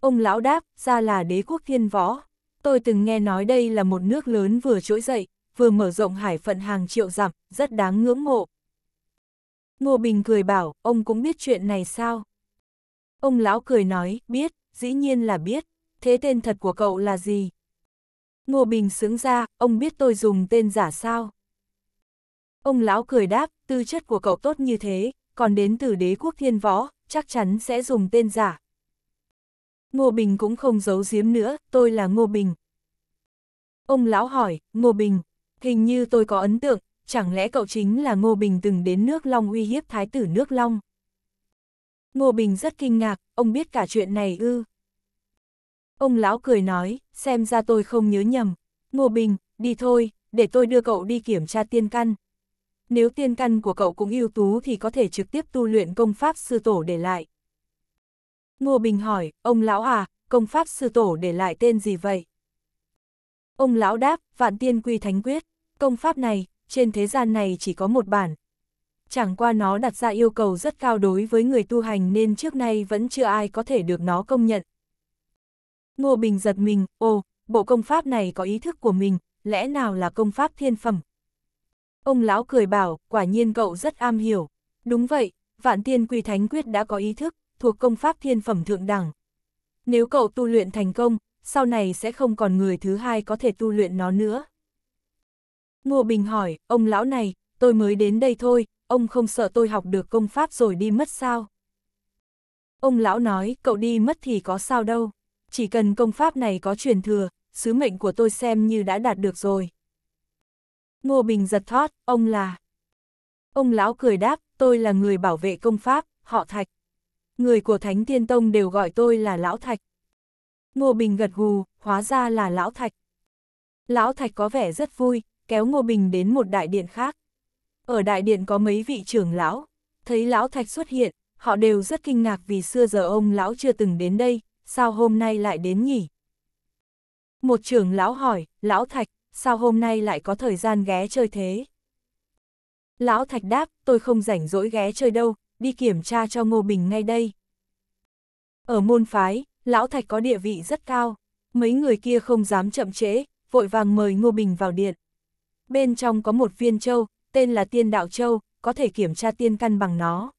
Ông lão đáp, ra là đế quốc thiên võ. Tôi từng nghe nói đây là một nước lớn vừa trỗi dậy, vừa mở rộng hải phận hàng triệu dặm, rất đáng ngưỡng mộ. Ngô Bình cười bảo, ông cũng biết chuyện này sao? Ông lão cười nói, biết, dĩ nhiên là biết, thế tên thật của cậu là gì? Ngô Bình sướng ra, ông biết tôi dùng tên giả sao? Ông lão cười đáp, tư chất của cậu tốt như thế, còn đến từ đế quốc thiên võ, chắc chắn sẽ dùng tên giả, Ngô Bình cũng không giấu giếm nữa, tôi là Ngô Bình. Ông lão hỏi, Ngô Bình, hình như tôi có ấn tượng, chẳng lẽ cậu chính là Ngô Bình từng đến nước Long uy hiếp thái tử nước Long? Ngô Bình rất kinh ngạc, ông biết cả chuyện này ư. Ông lão cười nói, xem ra tôi không nhớ nhầm. Ngô Bình, đi thôi, để tôi đưa cậu đi kiểm tra tiên căn. Nếu tiên căn của cậu cũng ưu tú thì có thể trực tiếp tu luyện công pháp sư tổ để lại. Ngô Bình hỏi, ông lão à, công pháp sư tổ để lại tên gì vậy? Ông lão đáp, vạn tiên quy thánh quyết, công pháp này, trên thế gian này chỉ có một bản. Chẳng qua nó đặt ra yêu cầu rất cao đối với người tu hành nên trước nay vẫn chưa ai có thể được nó công nhận. Ngô Bình giật mình, ồ, bộ công pháp này có ý thức của mình, lẽ nào là công pháp thiên phẩm? Ông lão cười bảo, quả nhiên cậu rất am hiểu. Đúng vậy, vạn tiên quy thánh quyết đã có ý thức, thuộc công pháp thiên phẩm thượng đẳng. Nếu cậu tu luyện thành công, sau này sẽ không còn người thứ hai có thể tu luyện nó nữa. Ngô Bình hỏi, ông lão này, tôi mới đến đây thôi, ông không sợ tôi học được công pháp rồi đi mất sao? Ông lão nói, cậu đi mất thì có sao đâu, chỉ cần công pháp này có truyền thừa, sứ mệnh của tôi xem như đã đạt được rồi. Ngô Bình giật thót, ông là... Ông lão cười đáp, tôi là người bảo vệ công pháp, họ thạch người của Thánh Thiên Tông đều gọi tôi là Lão Thạch. Ngô Bình gật gù, hóa ra là Lão Thạch. Lão Thạch có vẻ rất vui, kéo Ngô Bình đến một đại điện khác. Ở đại điện có mấy vị trưởng lão, thấy Lão Thạch xuất hiện, họ đều rất kinh ngạc vì xưa giờ ông Lão chưa từng đến đây, sao hôm nay lại đến nhỉ? Một trưởng lão hỏi, Lão Thạch, sao hôm nay lại có thời gian ghé chơi thế? Lão Thạch đáp, tôi không rảnh rỗi ghé chơi đâu, đi kiểm tra cho Ngô Bình ngay đây. Ở môn phái, Lão Thạch có địa vị rất cao, mấy người kia không dám chậm trễ, vội vàng mời Ngô Bình vào điện. Bên trong có một viên châu, tên là Tiên Đạo Châu, có thể kiểm tra tiên căn bằng nó.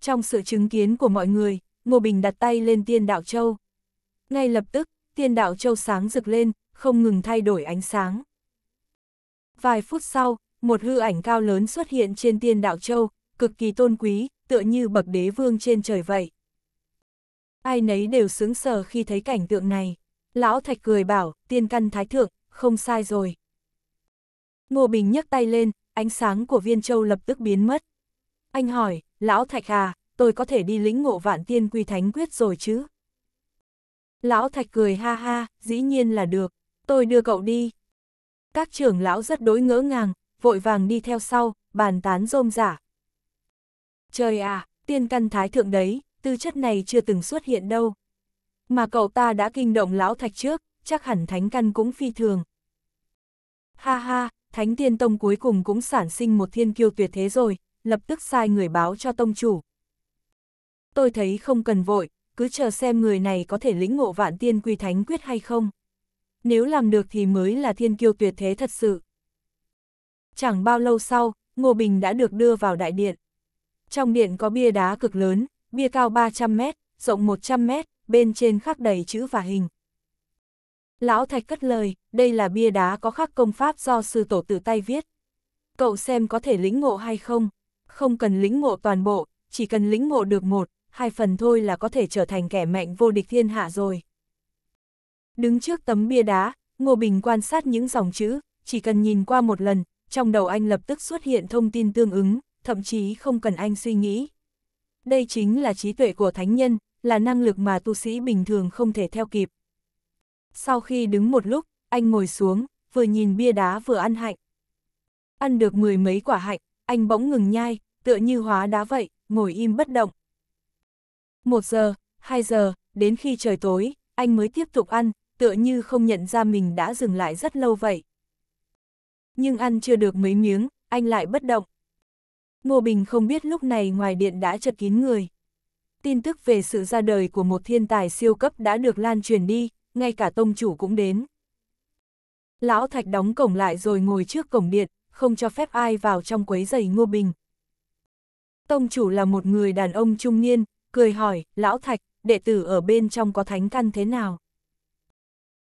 Trong sự chứng kiến của mọi người, Ngô Bình đặt tay lên Tiên Đạo Châu. Ngay lập tức, Tiên Đạo Châu sáng rực lên, không ngừng thay đổi ánh sáng. Vài phút sau, một hư ảnh cao lớn xuất hiện trên Tiên Đạo Châu, cực kỳ tôn quý, tựa như bậc đế vương trên trời vậy. Ai nấy đều sướng sờ khi thấy cảnh tượng này. Lão Thạch cười bảo, tiên căn thái thượng, không sai rồi. Ngô Bình nhấc tay lên, ánh sáng của viên châu lập tức biến mất. Anh hỏi, Lão Thạch à, tôi có thể đi lĩnh ngộ vạn tiên quy thánh quyết rồi chứ? Lão Thạch cười ha ha, dĩ nhiên là được, tôi đưa cậu đi. Các trưởng lão rất đối ngỡ ngàng, vội vàng đi theo sau, bàn tán rôm rả. Trời à, tiên căn thái thượng đấy, tư chất này chưa từng xuất hiện đâu. Mà cậu ta đã kinh động lão thạch trước, chắc hẳn thánh căn cũng phi thường. Ha ha, thánh tiên tông cuối cùng cũng sản sinh một thiên kiêu tuyệt thế rồi, lập tức sai người báo cho tông chủ. Tôi thấy không cần vội, cứ chờ xem người này có thể lĩnh ngộ vạn tiên quy thánh quyết hay không. Nếu làm được thì mới là thiên kiêu tuyệt thế thật sự. Chẳng bao lâu sau, Ngô Bình đã được đưa vào đại điện. Trong điện có bia đá cực lớn, bia cao 300 mét, rộng 100 mét, bên trên khắc đầy chữ và hình. Lão Thạch cất lời, đây là bia đá có khắc công pháp do sư tổ tự tay viết. Cậu xem có thể lĩnh ngộ hay không? Không cần lĩnh ngộ toàn bộ, chỉ cần lĩnh ngộ được một, hai phần thôi là có thể trở thành kẻ mạnh vô địch thiên hạ rồi. Đứng trước tấm bia đá, Ngô Bình quan sát những dòng chữ, chỉ cần nhìn qua một lần, trong đầu anh lập tức xuất hiện thông tin tương ứng, thậm chí không cần anh suy nghĩ. Đây chính là trí tuệ của thánh nhân, là năng lực mà tu sĩ bình thường không thể theo kịp. Sau khi đứng một lúc, anh ngồi xuống, vừa nhìn bia đá vừa ăn hạnh. Ăn được mười mấy quả hạnh, anh bỗng ngừng nhai, tựa như hóa đá vậy, ngồi im bất động. Một giờ, hai giờ, đến khi trời tối, anh mới tiếp tục ăn, tựa như không nhận ra mình đã dừng lại rất lâu vậy. Nhưng ăn chưa được mấy miếng, anh lại bất động. Ngô Bình không biết lúc này ngoài điện đã chật kín người. Tin tức về sự ra đời của một thiên tài siêu cấp đã được lan truyền đi, ngay cả tông chủ cũng đến. Lão Thạch đóng cổng lại rồi ngồi trước cổng điện, không cho phép ai vào trong quấy giày Ngô Bình. Tông chủ là một người đàn ông trung niên, cười hỏi, Lão Thạch, đệ tử ở bên trong có thánh căn thế nào?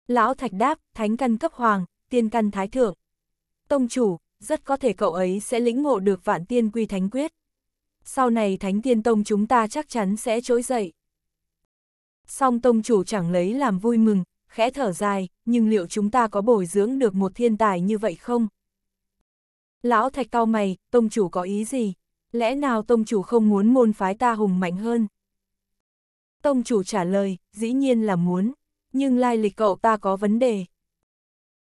Lão Thạch đáp, thánh căn cấp hoàng, tiên căn thái thượng. Tông chủ, rất có thể cậu ấy sẽ lĩnh ngộ được vạn tiên quy thánh quyết. Sau này thánh tiên tông chúng ta chắc chắn sẽ trỗi dậy. Song tông chủ chẳng lấy làm vui mừng, khẽ thở dài, nhưng liệu chúng ta có bồi dưỡng được một thiên tài như vậy không? Lão thạch cao mày, tông chủ có ý gì? Lẽ nào tông chủ không muốn môn phái ta hùng mạnh hơn? Tông chủ trả lời, dĩ nhiên là muốn, nhưng lai lịch cậu ta có vấn đề.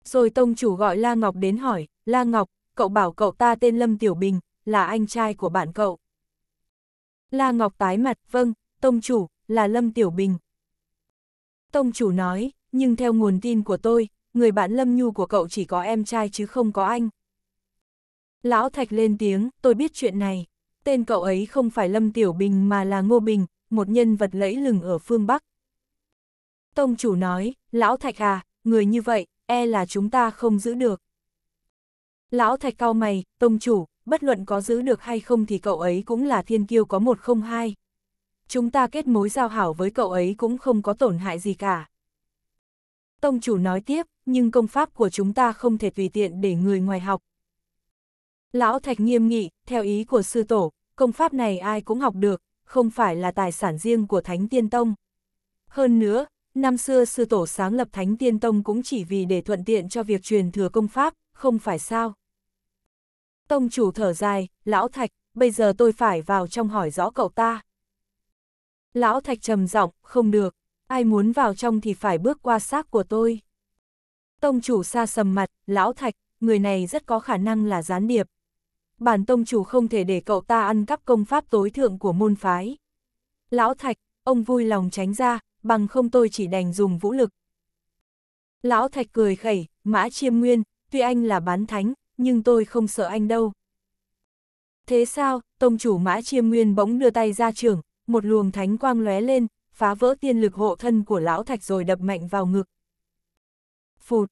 Rồi tông chủ gọi La Ngọc đến hỏi, La Ngọc, cậu bảo cậu ta tên Lâm Tiểu Bình, là anh trai của bạn cậu. La Ngọc tái mặt, vâng, Tông Chủ, là Lâm Tiểu Bình. Tông Chủ nói, nhưng theo nguồn tin của tôi, người bạn Lâm Nhu của cậu chỉ có em trai chứ không có anh. Lão Thạch lên tiếng, tôi biết chuyện này. Tên cậu ấy không phải Lâm Tiểu Bình mà là Ngô Bình, một nhân vật lẫy lừng ở phương Bắc. Tông chủ nói, Lão Thạch à, người như vậy, e là chúng ta không giữ được. Lão Thạch cao mày, tông chủ, bất luận có giữ được hay không thì cậu ấy cũng là thiên kiêu có một không hai. Chúng ta kết mối giao hảo với cậu ấy cũng không có tổn hại gì cả. Tông chủ nói tiếp, nhưng công pháp của chúng ta không thể tùy tiện để người ngoài học. Lão Thạch nghiêm nghị, theo ý của sư tổ, công pháp này ai cũng học được, không phải là tài sản riêng của Thánh Tiên Tông. Hơn nữa, năm xưa sư tổ sáng lập Thánh Tiên Tông cũng chỉ vì để thuận tiện cho việc truyền thừa công pháp, không phải sao? Tông chủ thở dài, lão thạch, bây giờ tôi phải vào trong hỏi rõ cậu ta. Lão thạch trầm giọng, không được, ai muốn vào trong thì phải bước qua xác của tôi. Tông chủ xa sầm mặt, lão thạch, người này rất có khả năng là gián điệp. Bản tông chủ không thể để cậu ta ăn cắp công pháp tối thượng của môn phái. Lão thạch, ông vui lòng tránh ra, bằng không tôi chỉ đành dùng vũ lực. Lão thạch cười khẩy, mã chiêm nguyên, tuy anh là bán thánh, nhưng tôi không sợ anh đâu. Thế sao, tông chủ mã chiêm nguyên bỗng đưa tay ra trường, một luồng thánh quang lóe lên, phá vỡ tiên lực hộ thân của lão thạch rồi đập mạnh vào ngực. Phụt!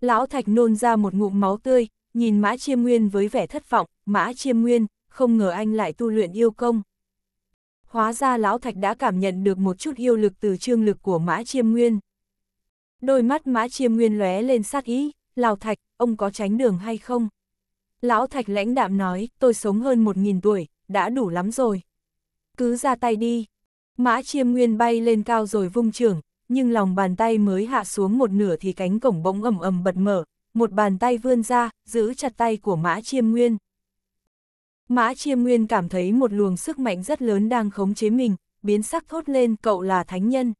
Lão thạch nôn ra một ngụm máu tươi, nhìn mã chiêm nguyên với vẻ thất vọng, mã chiêm nguyên, không ngờ anh lại tu luyện yêu công. Hóa ra lão thạch đã cảm nhận được một chút yêu lực từ trương lực của mã chiêm nguyên. Đôi mắt mã chiêm nguyên lóe lên sát ý, lão thạch, ông có tránh đường hay không? Lão Thạch lãnh đạm nói, tôi sống hơn một nghìn tuổi, đã đủ lắm rồi. Cứ ra tay đi. Mã chiêm nguyên bay lên cao rồi vung trưởng, nhưng lòng bàn tay mới hạ xuống một nửa thì cánh cổng bỗng ầm ầm bật mở, một bàn tay vươn ra, giữ chặt tay của mã chiêm nguyên. Mã chiêm nguyên cảm thấy một luồng sức mạnh rất lớn đang khống chế mình, biến sắc thốt lên cậu là thánh nhân.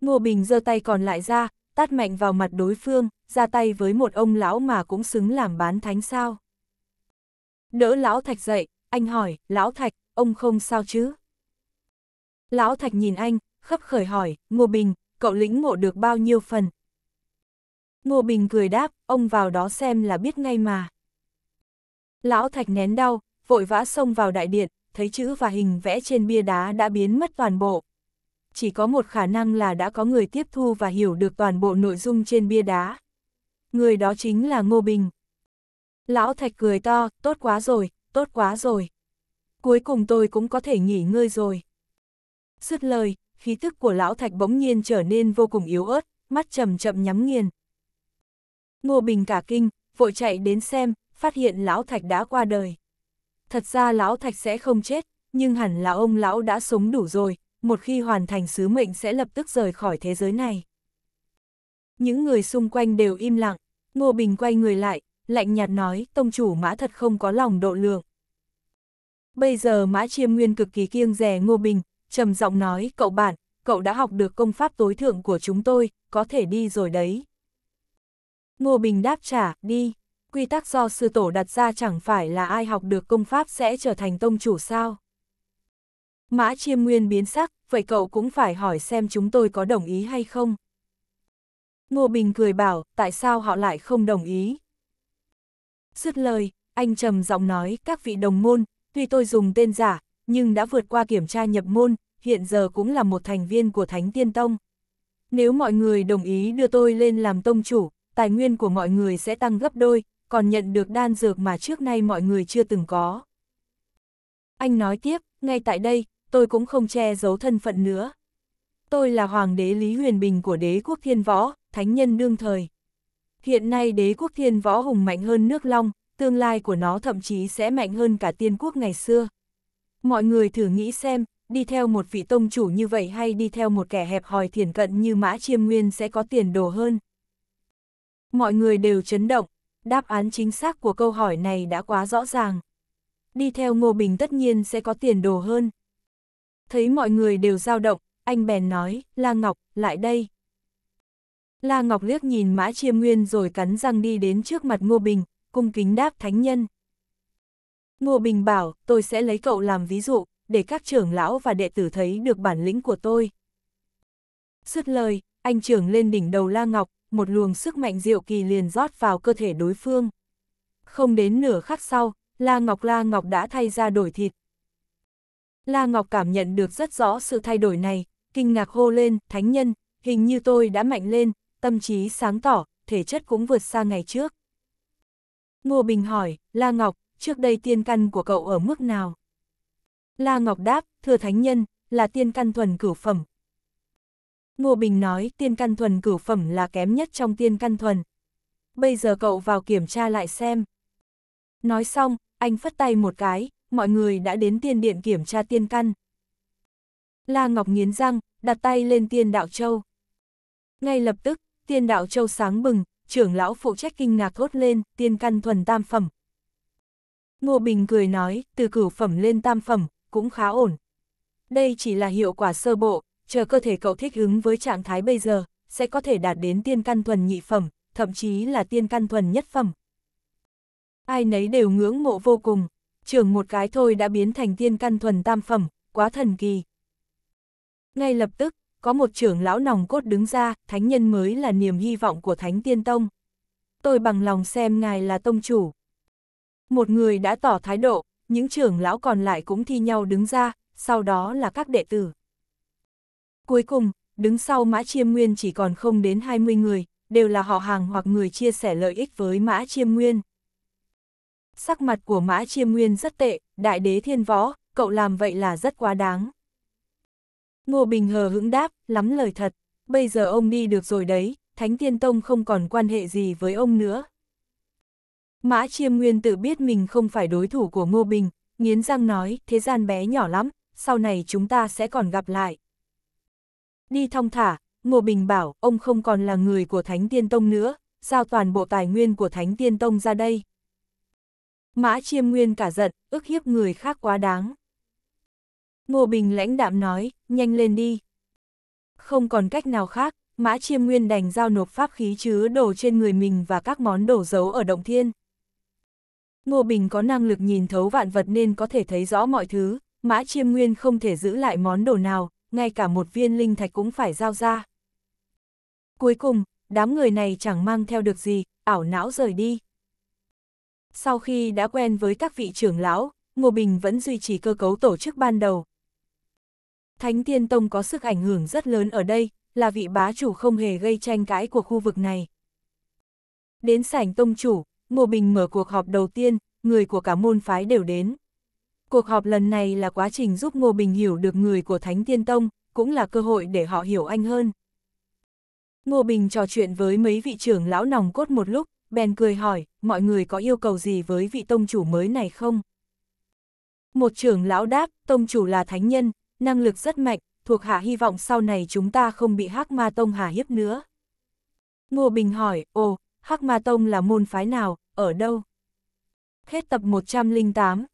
Ngô Bình giơ tay còn lại ra, tát mạnh vào mặt đối phương, ra tay với một ông lão mà cũng xứng làm bán thánh sao. Đỡ lão thạch dậy, anh hỏi, lão thạch, ông không sao chứ? Lão thạch nhìn anh, khấp khởi hỏi, Ngô Bình, cậu lĩnh ngộ được bao nhiêu phần? Ngô Bình cười đáp, ông vào đó xem là biết ngay mà. Lão thạch nén đau, vội vã xông vào đại điện, thấy chữ và hình vẽ trên bia đá đã biến mất toàn bộ chỉ có một khả năng là đã có người tiếp thu và hiểu được toàn bộ nội dung trên bia đá. Người đó chính là Ngô Bình. Lão Thạch cười to, tốt quá rồi, tốt quá rồi. Cuối cùng tôi cũng có thể nghỉ ngơi rồi. Sứt lời, khí tức của Lão Thạch bỗng nhiên trở nên vô cùng yếu ớt, mắt chậm chậm nhắm nghiền. Ngô Bình cả kinh, vội chạy đến xem, phát hiện Lão Thạch đã qua đời. Thật ra Lão Thạch sẽ không chết, nhưng hẳn là ông Lão đã sống đủ rồi, một khi hoàn thành sứ mệnh sẽ lập tức rời khỏi thế giới này. Những người xung quanh đều im lặng, Ngô Bình quay người lại, lạnh nhạt nói tông chủ mã thật không có lòng độ lượng. Bây giờ mã chiêm nguyên cực kỳ kiêng rè Ngô Bình, trầm giọng nói cậu bạn, cậu đã học được công pháp tối thượng của chúng tôi, có thể đi rồi đấy. Ngô Bình đáp trả, đi. Quy tắc do sư tổ đặt ra chẳng phải là ai học được công pháp sẽ trở thành tông chủ sao? Mã Chiêm Nguyên biến sắc, vậy cậu cũng phải hỏi xem chúng tôi có đồng ý hay không. Ngô Bình cười bảo, tại sao họ lại không đồng ý? Dứt lời, anh trầm giọng nói, các vị đồng môn, tuy tôi dùng tên giả, nhưng đã vượt qua kiểm tra nhập môn, hiện giờ cũng là một thành viên của Thánh Tiên Tông. Nếu mọi người đồng ý đưa tôi lên làm tông chủ, tài nguyên của mọi người sẽ tăng gấp đôi, còn nhận được đan dược mà trước nay mọi người chưa từng có. Anh nói tiếp, ngay tại đây, tôi cũng không che giấu thân phận nữa. Tôi là Hoàng đế Lý Huyền Bình của đế quốc thiên võ, thánh nhân đương thời. Hiện nay đế quốc thiên võ hùng mạnh hơn nước Long, tương lai của nó thậm chí sẽ mạnh hơn cả tiên quốc ngày xưa. Mọi người thử nghĩ xem, đi theo một vị tông chủ như vậy hay đi theo một kẻ hẹp hòi thiển cận như Mã Chiêm Nguyên sẽ có tiền đồ hơn. Mọi người đều chấn động, đáp án chính xác của câu hỏi này đã quá rõ ràng. Đi theo Ngô Bình tất nhiên sẽ có tiền đồ hơn. Thấy mọi người đều dao động, anh bèn nói, La Ngọc, lại đây. La Ngọc liếc nhìn Mã Chiêm Nguyên rồi cắn răng đi đến trước mặt Ngô Bình, cung kính đáp thánh nhân. Ngô Bình bảo, tôi sẽ lấy cậu làm ví dụ, để các trưởng lão và đệ tử thấy được bản lĩnh của tôi. Sứt lời, anh trưởng lên đỉnh đầu La Ngọc, một luồng sức mạnh diệu kỳ liền rót vào cơ thể đối phương. Không đến nửa khắc sau, La Ngọc La Ngọc đã thay ra đổi thịt, La Ngọc cảm nhận được rất rõ sự thay đổi này, kinh ngạc hô lên, thánh nhân, hình như tôi đã mạnh lên, tâm trí sáng tỏ, thể chất cũng vượt xa ngày trước. Ngô Bình hỏi, La Ngọc, trước đây tiên căn của cậu ở mức nào? La Ngọc đáp, thưa thánh nhân, là tiên căn thuần cửu phẩm. Ngô Bình nói, tiên căn thuần cửu phẩm là kém nhất trong tiên căn thuần. Bây giờ cậu vào kiểm tra lại xem. Nói xong, anh phất tay một cái, mọi người đã đến tiên điện kiểm tra tiên căn. La Ngọc nghiến răng, đặt tay lên tiên đạo châu. Ngay lập tức, tiên đạo châu sáng bừng, trưởng lão phụ trách kinh ngạc thốt lên, tiên căn thuần tam phẩm. Ngô Bình cười nói, từ cửu phẩm lên tam phẩm, cũng khá ổn. Đây chỉ là hiệu quả sơ bộ, chờ cơ thể cậu thích ứng với trạng thái bây giờ, sẽ có thể đạt đến tiên căn thuần nhị phẩm, thậm chí là tiên căn thuần nhất phẩm. Ai nấy đều ngưỡng mộ vô cùng trưởng một cái thôi đã biến thành tiên căn thuần tam phẩm, quá thần kỳ. Ngay lập tức, có một trưởng lão nòng cốt đứng ra, thánh nhân mới là niềm hy vọng của thánh tiên tông. Tôi bằng lòng xem ngài là tông chủ. Một người đã tỏ thái độ, những trưởng lão còn lại cũng thi nhau đứng ra, sau đó là các đệ tử. Cuối cùng, đứng sau Mã Chiêm Nguyên chỉ còn không đến 20 người, đều là họ hàng hoặc người chia sẻ lợi ích với Mã Chiêm Nguyên sắc mặt của Mã Chiêm Nguyên rất tệ, đại đế thiên võ, cậu làm vậy là rất quá đáng. Ngô Bình hờ hững đáp, lắm lời thật, bây giờ ông đi được rồi đấy, Thánh Tiên Tông không còn quan hệ gì với ông nữa. Mã Chiêm Nguyên tự biết mình không phải đối thủ của Ngô Bình, nghiến răng nói, thế gian bé nhỏ lắm, sau này chúng ta sẽ còn gặp lại. Đi thong thả, Ngô Bình bảo, ông không còn là người của Thánh Tiên Tông nữa, giao toàn bộ tài nguyên của Thánh Tiên Tông ra đây. Mã chiêm nguyên cả giận, ức hiếp người khác quá đáng. Ngô Bình lãnh đạm nói, nhanh lên đi. Không còn cách nào khác, Mã Chiêm Nguyên đành giao nộp pháp khí chứa đồ trên người mình và các món đồ giấu ở động thiên. Ngô Bình có năng lực nhìn thấu vạn vật nên có thể thấy rõ mọi thứ, Mã Chiêm Nguyên không thể giữ lại món đồ nào, ngay cả một viên linh thạch cũng phải giao ra. Cuối cùng, đám người này chẳng mang theo được gì, ảo não rời đi. Sau khi đã quen với các vị trưởng lão, Ngô Bình vẫn duy trì cơ cấu tổ chức ban đầu. Thánh Tiên Tông có sức ảnh hưởng rất lớn ở đây, là vị bá chủ không hề gây tranh cãi của khu vực này. Đến sảnh tông chủ, Ngô Bình mở cuộc họp đầu tiên, người của cả môn phái đều đến. Cuộc họp lần này là quá trình giúp Ngô Bình hiểu được người của Thánh Tiên Tông, cũng là cơ hội để họ hiểu anh hơn. Ngô Bình trò chuyện với mấy vị trưởng lão nòng cốt một lúc, bèn cười hỏi, mọi người có yêu cầu gì với vị tông chủ mới này không? Một trưởng lão đáp, tông chủ là thánh nhân, năng lực rất mạnh, thuộc hạ hy vọng sau này chúng ta không bị Hắc Ma Tông hà hiếp nữa. Ngô Bình hỏi, ồ, Hắc Ma Tông là môn phái nào, ở đâu? Hết tập 108